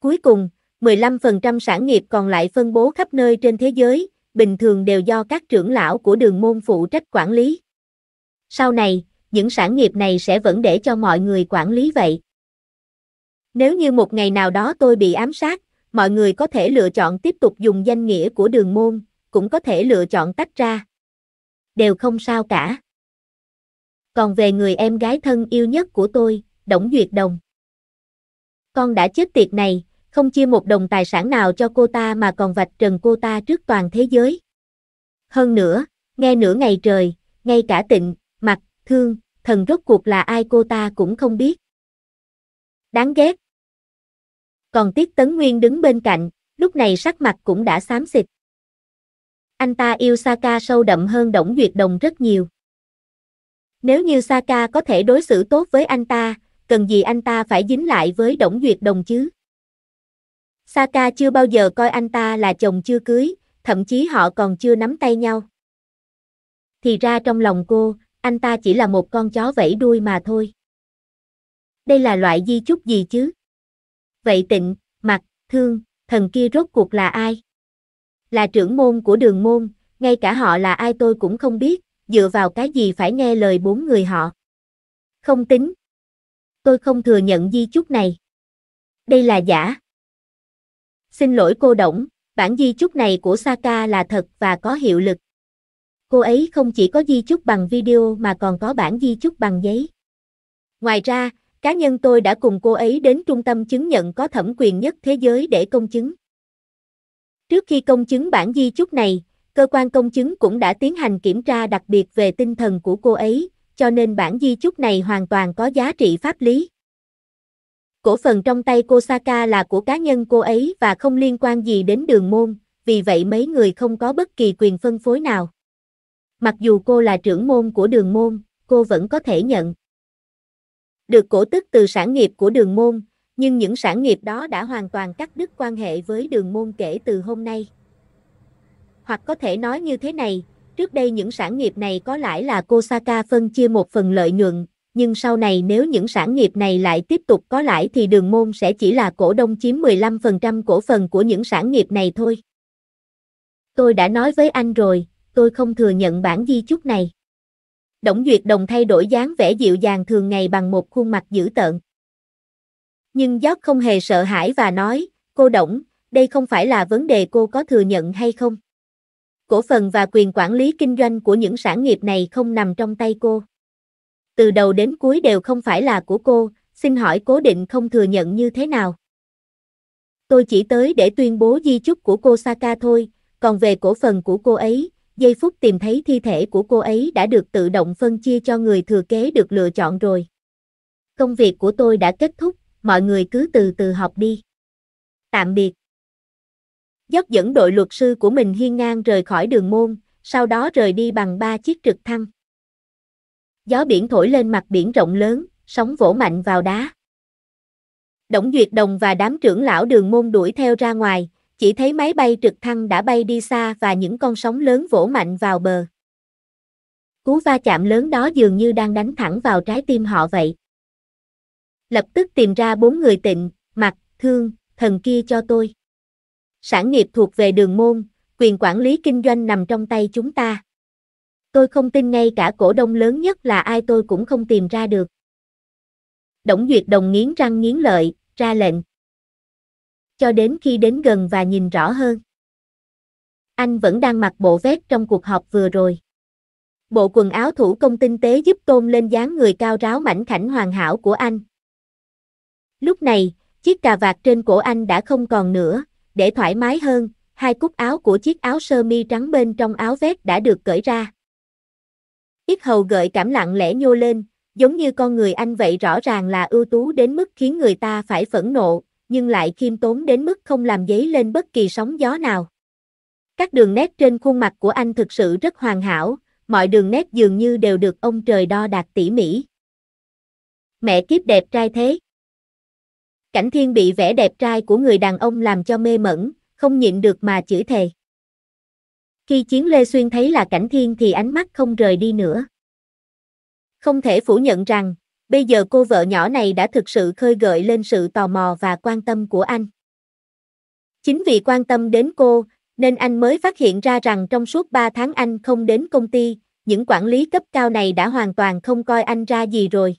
Cuối cùng, 15% sản nghiệp còn lại phân bố khắp nơi trên thế giới, bình thường đều do các trưởng lão của đường môn phụ trách quản lý. Sau này, những sản nghiệp này sẽ vẫn để cho mọi người quản lý vậy. Nếu như một ngày nào đó tôi bị ám sát, mọi người có thể lựa chọn tiếp tục dùng danh nghĩa của đường môn, cũng có thể lựa chọn tách ra. Đều không sao cả. Còn về người em gái thân yêu nhất của tôi, Đổng Duyệt Đồng. Con đã chết tiệt này, không chia một đồng tài sản nào cho cô ta mà còn vạch trần cô ta trước toàn thế giới. Hơn nữa, nghe nửa ngày trời, ngay cả tịnh, thương, thần rốt cuộc là ai cô ta cũng không biết. Đáng ghét. Còn Tiết Tấn Nguyên đứng bên cạnh, lúc này sắc mặt cũng đã xám xịt. Anh ta yêu Saka sâu đậm hơn Đổng Duyệt Đồng rất nhiều. Nếu như Saka có thể đối xử tốt với anh ta, cần gì anh ta phải dính lại với Đổng Duyệt Đồng chứ? Saka chưa bao giờ coi anh ta là chồng chưa cưới, thậm chí họ còn chưa nắm tay nhau. Thì ra trong lòng cô, anh ta chỉ là một con chó vẫy đuôi mà thôi. Đây là loại di chúc gì chứ? Vậy tịnh, mặt, thương, thần kia rốt cuộc là ai? Là trưởng môn của đường môn, ngay cả họ là ai tôi cũng không biết, dựa vào cái gì phải nghe lời bốn người họ. Không tính. Tôi không thừa nhận di chúc này. Đây là giả. Xin lỗi cô Đổng, bản di chúc này của Saka là thật và có hiệu lực. Cô ấy không chỉ có di chúc bằng video mà còn có bản di chúc bằng giấy. Ngoài ra, cá nhân tôi đã cùng cô ấy đến trung tâm chứng nhận có thẩm quyền nhất thế giới để công chứng. Trước khi công chứng bản di chúc này, cơ quan công chứng cũng đã tiến hành kiểm tra đặc biệt về tinh thần của cô ấy, cho nên bản di chúc này hoàn toàn có giá trị pháp lý. Cổ phần trong tay cô Saka là của cá nhân cô ấy và không liên quan gì đến đường môn, vì vậy mấy người không có bất kỳ quyền phân phối nào. Mặc dù cô là trưởng môn của đường môn, cô vẫn có thể nhận được cổ tức từ sản nghiệp của đường môn, nhưng những sản nghiệp đó đã hoàn toàn cắt đứt quan hệ với đường môn kể từ hôm nay. Hoặc có thể nói như thế này, trước đây những sản nghiệp này có lãi là cô Saka phân chia một phần lợi nhuận, nhưng sau này nếu những sản nghiệp này lại tiếp tục có lãi thì đường môn sẽ chỉ là cổ đông chiếm 15% cổ phần của những sản nghiệp này thôi. Tôi đã nói với anh rồi, tôi không thừa nhận bản di chúc này. Đổng Duyệt Đồng thay đổi dáng vẻ dịu dàng thường ngày bằng một khuôn mặt dữ tợn. Nhưng Giót không hề sợ hãi và nói, cô Đổng, đây không phải là vấn đề cô có thừa nhận hay không. Cổ phần và quyền quản lý kinh doanh của những sản nghiệp này không nằm trong tay cô. Từ đầu đến cuối đều không phải là của cô, xin hỏi cố định không thừa nhận như thế nào. Tôi chỉ tới để tuyên bố di chúc của cô Saka thôi, còn về cổ phần của cô ấy, giây phút tìm thấy thi thể của cô ấy đã được tự động phân chia cho người thừa kế được lựa chọn rồi. Công việc của tôi đã kết thúc, mọi người cứ từ từ học đi. Tạm biệt. Dốc dẫn đội luật sư của mình hiên ngang rời khỏi đường môn, sau đó rời đi bằng ba chiếc trực thăng. Gió biển thổi lên mặt biển rộng lớn, sóng vỗ mạnh vào đá. Đổng Duyệt Đồng và đám trưởng lão đường môn đuổi theo ra ngoài, chỉ thấy máy bay trực thăng đã bay đi xa và những con sóng lớn vỗ mạnh vào bờ. Cú va chạm lớn đó dường như đang đánh thẳng vào trái tim họ vậy. Lập tức tìm ra bốn người tịnh, mặt, thương, thần kia cho tôi. Sản nghiệp thuộc về đường môn, quyền quản lý kinh doanh nằm trong tay chúng ta. Tôi không tin ngay cả cổ đông lớn nhất là ai tôi cũng không tìm ra được. Đổng Duyệt Đồng nghiến răng nghiến lợi, ra lệnh cho đến khi đến gần và nhìn rõ hơn. Anh vẫn đang mặc bộ vest trong cuộc họp vừa rồi. Bộ quần áo thủ công tinh tế giúp tôn lên dáng người cao ráo mảnh khảnh hoàn hảo của anh. Lúc này, chiếc cà vạt trên cổ anh đã không còn nữa, để thoải mái hơn, hai cúc áo của chiếc áo sơ mi trắng bên trong áo vest đã được cởi ra. Ít hầu gợi cảm lặng lẽ nhô lên, giống như con người anh vậy rõ ràng là ưu tú đến mức khiến người ta phải phẫn nộ, nhưng lại khiêm tốn đến mức không làm dấy lên bất kỳ sóng gió nào. Các đường nét trên khuôn mặt của anh thực sự rất hoàn hảo, mọi đường nét dường như đều được ông trời đo đạt tỉ mỉ. Mẹ kiếp đẹp trai thế. Cảnh thiên bị vẻ đẹp trai của người đàn ông làm cho mê mẩn, không nhịn được mà chửi thề. Khi chiến Lê Xuyên thấy là cảnh thiên thì ánh mắt không rời đi nữa. Không thể phủ nhận rằng, Bây giờ cô vợ nhỏ này đã thực sự khơi gợi lên sự tò mò và quan tâm của anh. Chính vì quan tâm đến cô, nên anh mới phát hiện ra rằng trong suốt 3 tháng anh không đến công ty, những quản lý cấp cao này đã hoàn toàn không coi anh ra gì rồi.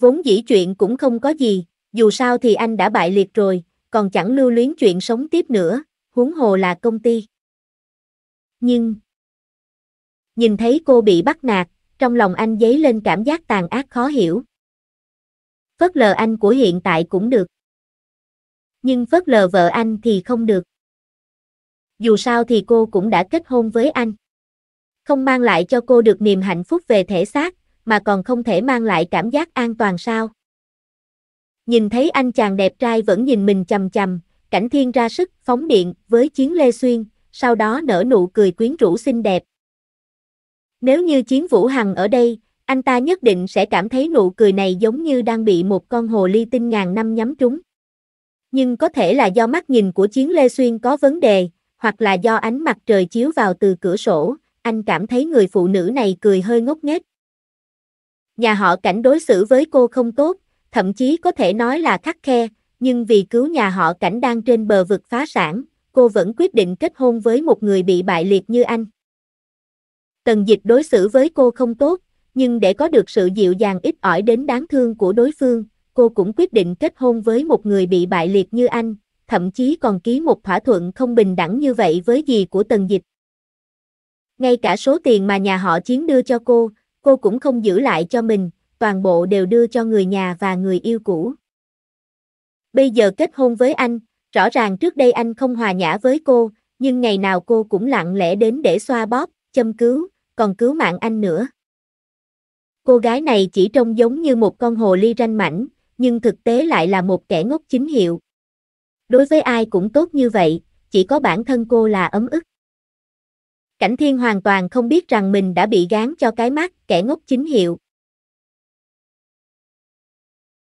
Vốn dĩ chuyện cũng không có gì, dù sao thì anh đã bại liệt rồi, còn chẳng lưu luyến chuyện sống tiếp nữa, huống hồ là công ty. Nhưng, nhìn thấy cô bị bắt nạt, trong lòng anh dấy lên cảm giác tàn ác khó hiểu. Phớt lờ anh của hiện tại cũng được. Nhưng phớt lờ vợ anh thì không được. Dù sao thì cô cũng đã kết hôn với anh. Không mang lại cho cô được niềm hạnh phúc về thể xác, mà còn không thể mang lại cảm giác an toàn sao. Nhìn thấy anh chàng đẹp trai vẫn nhìn mình chầm chầm, cảnh thiên ra sức phóng điện với chiến lê xuyên, sau đó nở nụ cười quyến rũ xinh đẹp, nếu như Chiến Vũ Hằng ở đây, anh ta nhất định sẽ cảm thấy nụ cười này giống như đang bị một con hồ ly tinh ngàn năm nhắm trúng. Nhưng có thể là do mắt nhìn của Chiến Lê Xuyên có vấn đề, hoặc là do ánh mặt trời chiếu vào từ cửa sổ, anh cảm thấy người phụ nữ này cười hơi ngốc nghếch. Nhà họ cảnh đối xử với cô không tốt, thậm chí có thể nói là khắc khe, nhưng vì cứu nhà họ cảnh đang trên bờ vực phá sản, cô vẫn quyết định kết hôn với một người bị bại liệt như anh. Tần dịch đối xử với cô không tốt, nhưng để có được sự dịu dàng ít ỏi đến đáng thương của đối phương, cô cũng quyết định kết hôn với một người bị bại liệt như anh, thậm chí còn ký một thỏa thuận không bình đẳng như vậy với gì của tần dịch. Ngay cả số tiền mà nhà họ chiến đưa cho cô, cô cũng không giữ lại cho mình, toàn bộ đều đưa cho người nhà và người yêu cũ. Bây giờ kết hôn với anh, rõ ràng trước đây anh không hòa nhã với cô, nhưng ngày nào cô cũng lặng lẽ đến để xoa bóp, châm cứu, còn cứu mạng anh nữa. Cô gái này chỉ trông giống như một con hồ ly ranh mảnh, nhưng thực tế lại là một kẻ ngốc chính hiệu. Đối với ai cũng tốt như vậy, chỉ có bản thân cô là ấm ức. Cảnh thiên hoàn toàn không biết rằng mình đã bị gán cho cái mắt kẻ ngốc chính hiệu.